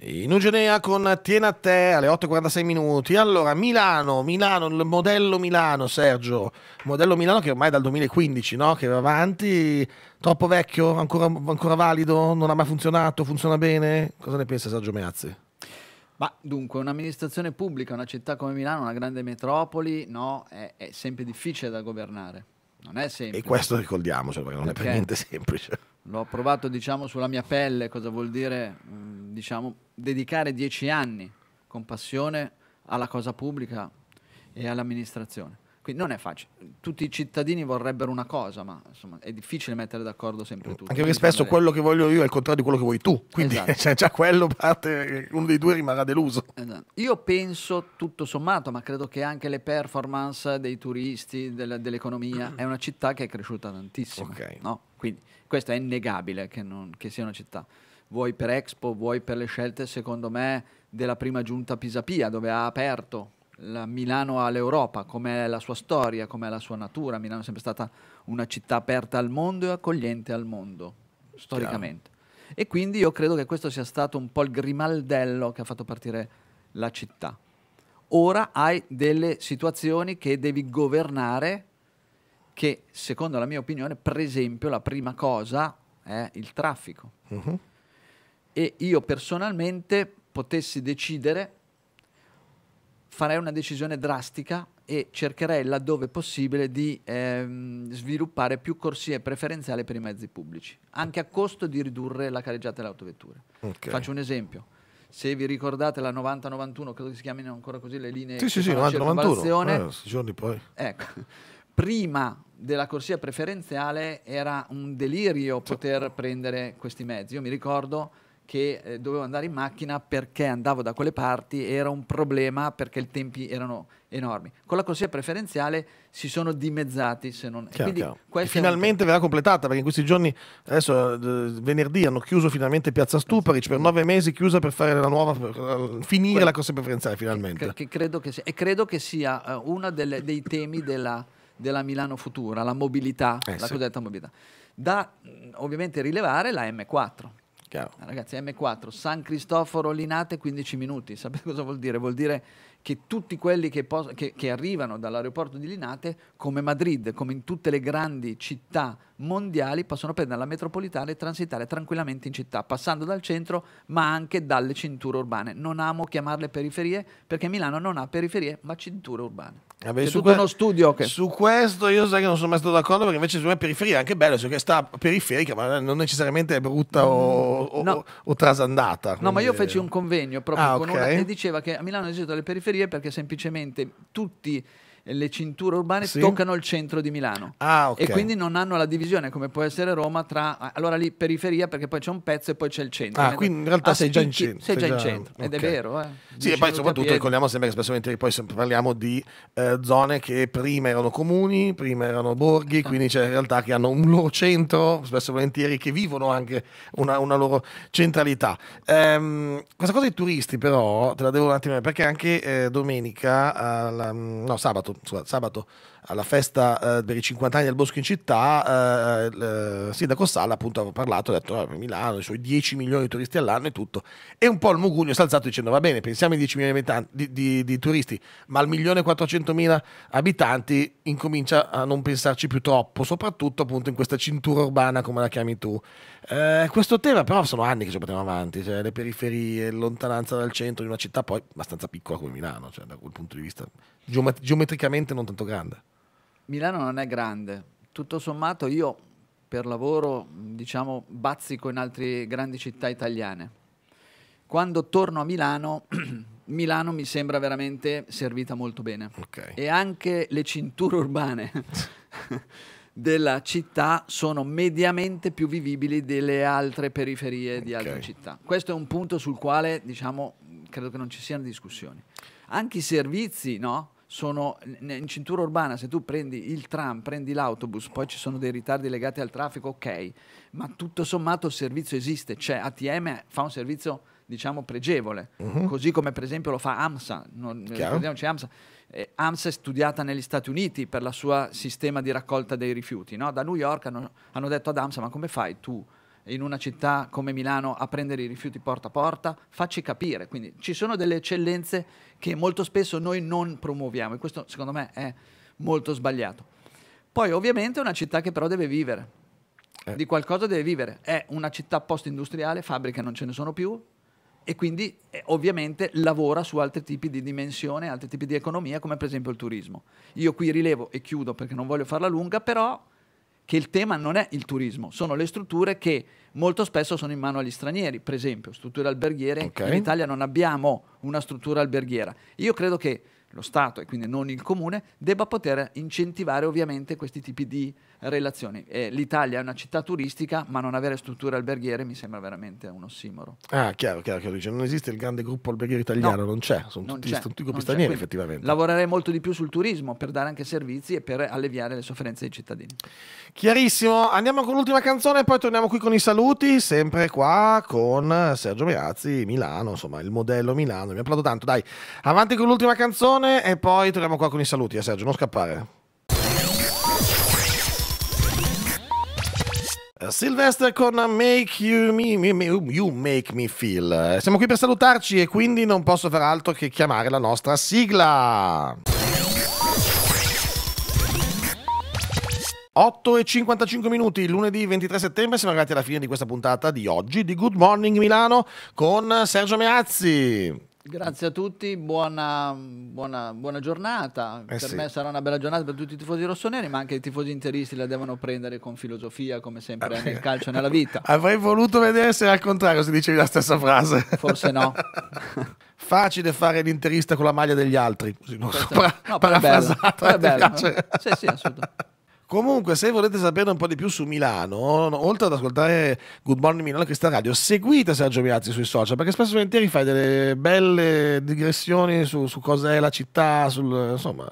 In Ugenea con Tiena a te alle 8.46 minuti. Allora, Milano, Milano, il modello Milano, Sergio. Modello Milano che ormai dal 2015, no? Che va avanti, troppo vecchio, ancora, ancora valido, non ha mai funzionato, funziona bene. Cosa ne pensa Sergio Meazzi? Ma dunque, un'amministrazione pubblica, una città come Milano, una grande metropoli, no, è, è sempre difficile da governare. Non è semplice. E questo ricordiamocelo, cioè, perché non perché è per niente semplice. L'ho provato, diciamo, sulla mia pelle, cosa vuol dire, mm, diciamo, dedicare dieci anni con passione alla cosa pubblica e all'amministrazione. Quindi non è facile. Tutti i cittadini vorrebbero una cosa, ma insomma, è difficile mettere d'accordo sempre tutti. Anche perché spesso quello che voglio io è il contrario di quello che vuoi tu. Quindi esatto. cioè, già quello parte, uno dei due rimarrà deluso. Esatto. Io penso tutto sommato, ma credo che anche le performance dei turisti, del, dell'economia, è una città che è cresciuta tantissimo. Okay. No? Quindi questo è innegabile che, non, che sia una città vuoi per Expo, vuoi per le scelte, secondo me, della prima giunta Pisapia, dove ha aperto la Milano all'Europa, come è la sua storia, come è la sua natura. Milano è sempre stata una città aperta al mondo e accogliente al mondo, storicamente. Chiaro. E quindi io credo che questo sia stato un po' il grimaldello che ha fatto partire la città. Ora hai delle situazioni che devi governare che, secondo la mia opinione, per esempio, la prima cosa è il traffico. Uh mm-hmm. -huh. E io personalmente potessi decidere farei una decisione drastica e cercherei laddove possibile di ehm, sviluppare più corsie preferenziali per i mezzi pubblici, anche a costo di ridurre la carreggiata delle autovetture. Okay. Faccio un esempio. Se vi ricordate la 90-91, credo che si chiamino ancora così le linee sì, sì, sì, 90-91, eh, giorni poi. Ecco, prima della corsia preferenziale era un delirio poter prendere questi mezzi. Io mi ricordo che eh, dovevo andare in macchina perché andavo da quelle parti e era un problema perché i tempi erano enormi. Con la corsia preferenziale si sono dimezzati. Se non... Chiaro, chiaro. Finalmente verrà completata perché in questi giorni, adesso eh, venerdì, hanno chiuso finalmente Piazza Stuparic per nove mesi, chiusa per fare la nuova, eh, finire que la corsia preferenziale finalmente. Che, che credo che sia, e credo che sia uh, eh, uno dei temi della, della, Milano futura, la mobilità, eh, la sì. cosiddetta mobilità. Da mm, ovviamente rilevare la M4 Chiaro. Ah, ragazzi, M4, San Cristoforo Linate 15 minuti. Sapete cosa vuol dire? Vuol dire che tutti quelli che, che, che arrivano dall'aeroporto di Linate, come Madrid, come in tutte le grandi città mondiali possono prendere la metropolitana e transitare tranquillamente in città, passando dal centro ma anche dalle cinture urbane. Non amo chiamarle periferie perché Milano non ha periferie ma cinture urbane. Vabbè, eh, su, que- studio, okay. su questo io sai che non sono mai stato d'accordo perché invece su me periferia è anche bello, cioè che sta periferica ma non necessariamente è brutta o, o, no. o, o trasandata. Quindi... No, ma io feci un convegno proprio ah, con okay. una e diceva che a Milano esistono le periferie perché semplicemente tutti le cinture urbane sì? toccano il centro di Milano ah, okay. e quindi non hanno la divisione come può essere Roma tra allora lì periferia perché poi c'è un pezzo e poi c'è il centro. Ah, quindi in realtà ah, sei, già in centro, sei già in centro. Sei già in centro, ed è vero. Eh. Sì, e poi soprattutto ricordiamo sempre che spesso mentre poi parliamo di eh, zone che prima erano comuni, prima erano borghi, quindi c'è in realtà che hanno un loro centro, spesso volentieri che vivono anche una, una loro centralità. Ehm, questa cosa dei turisti però te la devo un attimo perché anche eh, domenica, alla, no sabato, scusate, sabato alla festa eh, per i 50 anni del Bosco in città, eh, eh il sindaco Sala appunto aveva parlato, ha detto ah, Milano, i suoi 10 milioni di turisti all'anno e tutto, e un po' il Mugugno si è alzato dicendo va bene, pensiamo ai 10 milioni di, di, di turisti, ma al 1.400.000 abitanti incomincia a non pensarci più troppo, soprattutto appunto in questa cintura urbana come la chiami tu. Eh, questo tema però sono anni che ci portiamo avanti, cioè le periferie, lontananza dal centro di una città poi abbastanza piccola come Milano, cioè da quel punto di vista geomet- geometricamente non tanto grande. Milano non è grande, tutto sommato io per lavoro diciamo bazzico in altre grandi città italiane. Quando torno a Milano Milano mi sembra veramente servita molto bene. Okay. E anche le cinture urbane. della città sono mediamente più vivibili delle altre periferie okay. di altre città. Questo è un punto sul quale diciamo, credo che non ci siano discussioni. Anche i servizi, no? sono in cintura urbana, se tu prendi il tram, prendi l'autobus, poi ci sono dei ritardi legati al traffico, ok, ma tutto sommato il servizio esiste, cioè ATM fa un servizio diciamo pregevole, uh mhm. -huh. così come per esempio lo fa AMSA, non, AMSA eh, AMS è studiata negli Stati Uniti per il suo sistema di raccolta dei rifiuti. No? Da New York hanno, hanno, detto ad AMSA, ma come fai tu in una città come Milano a prendere i rifiuti porta a porta? Facci capire. Quindi ci sono delle eccellenze che molto spesso noi non promuoviamo e questo secondo me è molto sbagliato. Poi ovviamente è una città che però deve vivere. Eh. Di qualcosa deve vivere. È una città post-industriale, fabbriche non ce ne sono più, e quindi eh, ovviamente lavora su altri tipi di dimensione, altri tipi di economia, come per esempio il turismo. Io qui rilevo e chiudo perché non voglio farla lunga, però che il tema non è il turismo, sono le strutture che molto spesso sono in mano agli stranieri, per esempio strutture alberghiere, okay. in Italia non abbiamo una struttura alberghiera. Io credo che lo Stato e quindi non il comune debba poter incentivare ovviamente questi tipi di relazioni. Eh, L'Italia è una città turistica, ma non avere strutture alberghiere mi sembra veramente un ossimoro. Ah, chiaro, chiaro, chiaro. non esiste il grande gruppo alberghiero italiano, no, non c'è, sono non tutti, tutti gruppi stranieri effettivamente. Lavorerei molto di più sul turismo per dare anche servizi e per alleviare le sofferenze dei cittadini. Chiarissimo, andiamo con l'ultima canzone e poi torniamo qui con i saluti, sempre qua con Sergio Meazzi, Milano, insomma il modello Milano, mi applaudo tanto, dai, avanti con l'ultima canzone e poi torniamo qua con i saluti, eh, Sergio, non scappare. Sylvester con Make you, me, me, me, you Make Me Feel. Siamo qui per salutarci e quindi non posso far altro che chiamare la nostra sigla. 8 e 55 minuti, lunedì 23 settembre, siamo arrivati alla fine di questa puntata di oggi di Good Morning Milano con Sergio Meazzi. Grazie a tutti, buona, buona, buona giornata. Eh per sì. me sarà una bella giornata per tutti i tifosi rossoneri, ma anche i tifosi interisti la devono prendere con filosofia, come sempre nel calcio e nella vita. Avrei voluto vedere se al contrario si dicevi la stessa frase. Forse no. Facile fare l'interista con la maglia degli altri, così non so, no, parafrasata. È bella, è bella. Sì, sì, assolutamente. Comunque, se volete sapere un po' di più su Milano, oltre ad ascoltare Good Morning Milano Questa Radio, seguite Sergio Milazzi sui social, perché spesso e volentieri fai delle belle digressioni su, su cos'è la città, sul, insomma...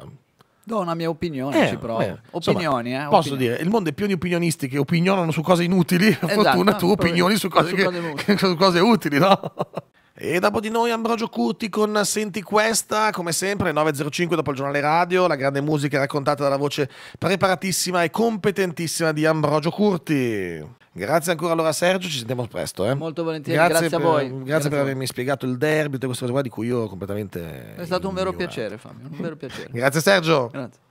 Do una mia opinione, eh, ci provo. Eh. Opinioni, Insomma, eh, Posso dire, il mondo è pieno di opinionisti che opinionano su cose inutili. Esatto, fortuna tu opinioni su cose, su cose, che, su cose utili, no? E dopo di noi Ambrogio Curti con Senti Questa, come sempre 9.05 dopo il giornale radio, la grande musica raccontata dalla voce preparatissima e competentissima di Ambrogio Curti. Grazie ancora allora Sergio, ci sentiamo presto. Eh? Molto volentieri, grazie, grazie a voi. grazie, grazie, per avermi spiegato il derby, tutte queste cose qua di cui io completamente... È stato un vero piacere Fabio, un vero piacere. grazie Sergio. Grazie.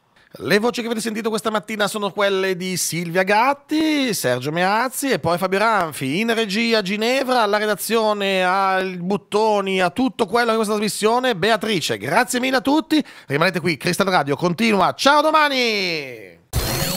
Le voci che avete sentito questa mattina sono quelle di Silvia Gatti, Sergio Meazzi e poi Fabio Ranfi. In regia a Ginevra, alla redazione, ai buttoni, a tutto quello di questa trasmissione, Beatrice. Grazie mille a tutti. Rimanete qui, Cristal Radio continua. Ciao domani!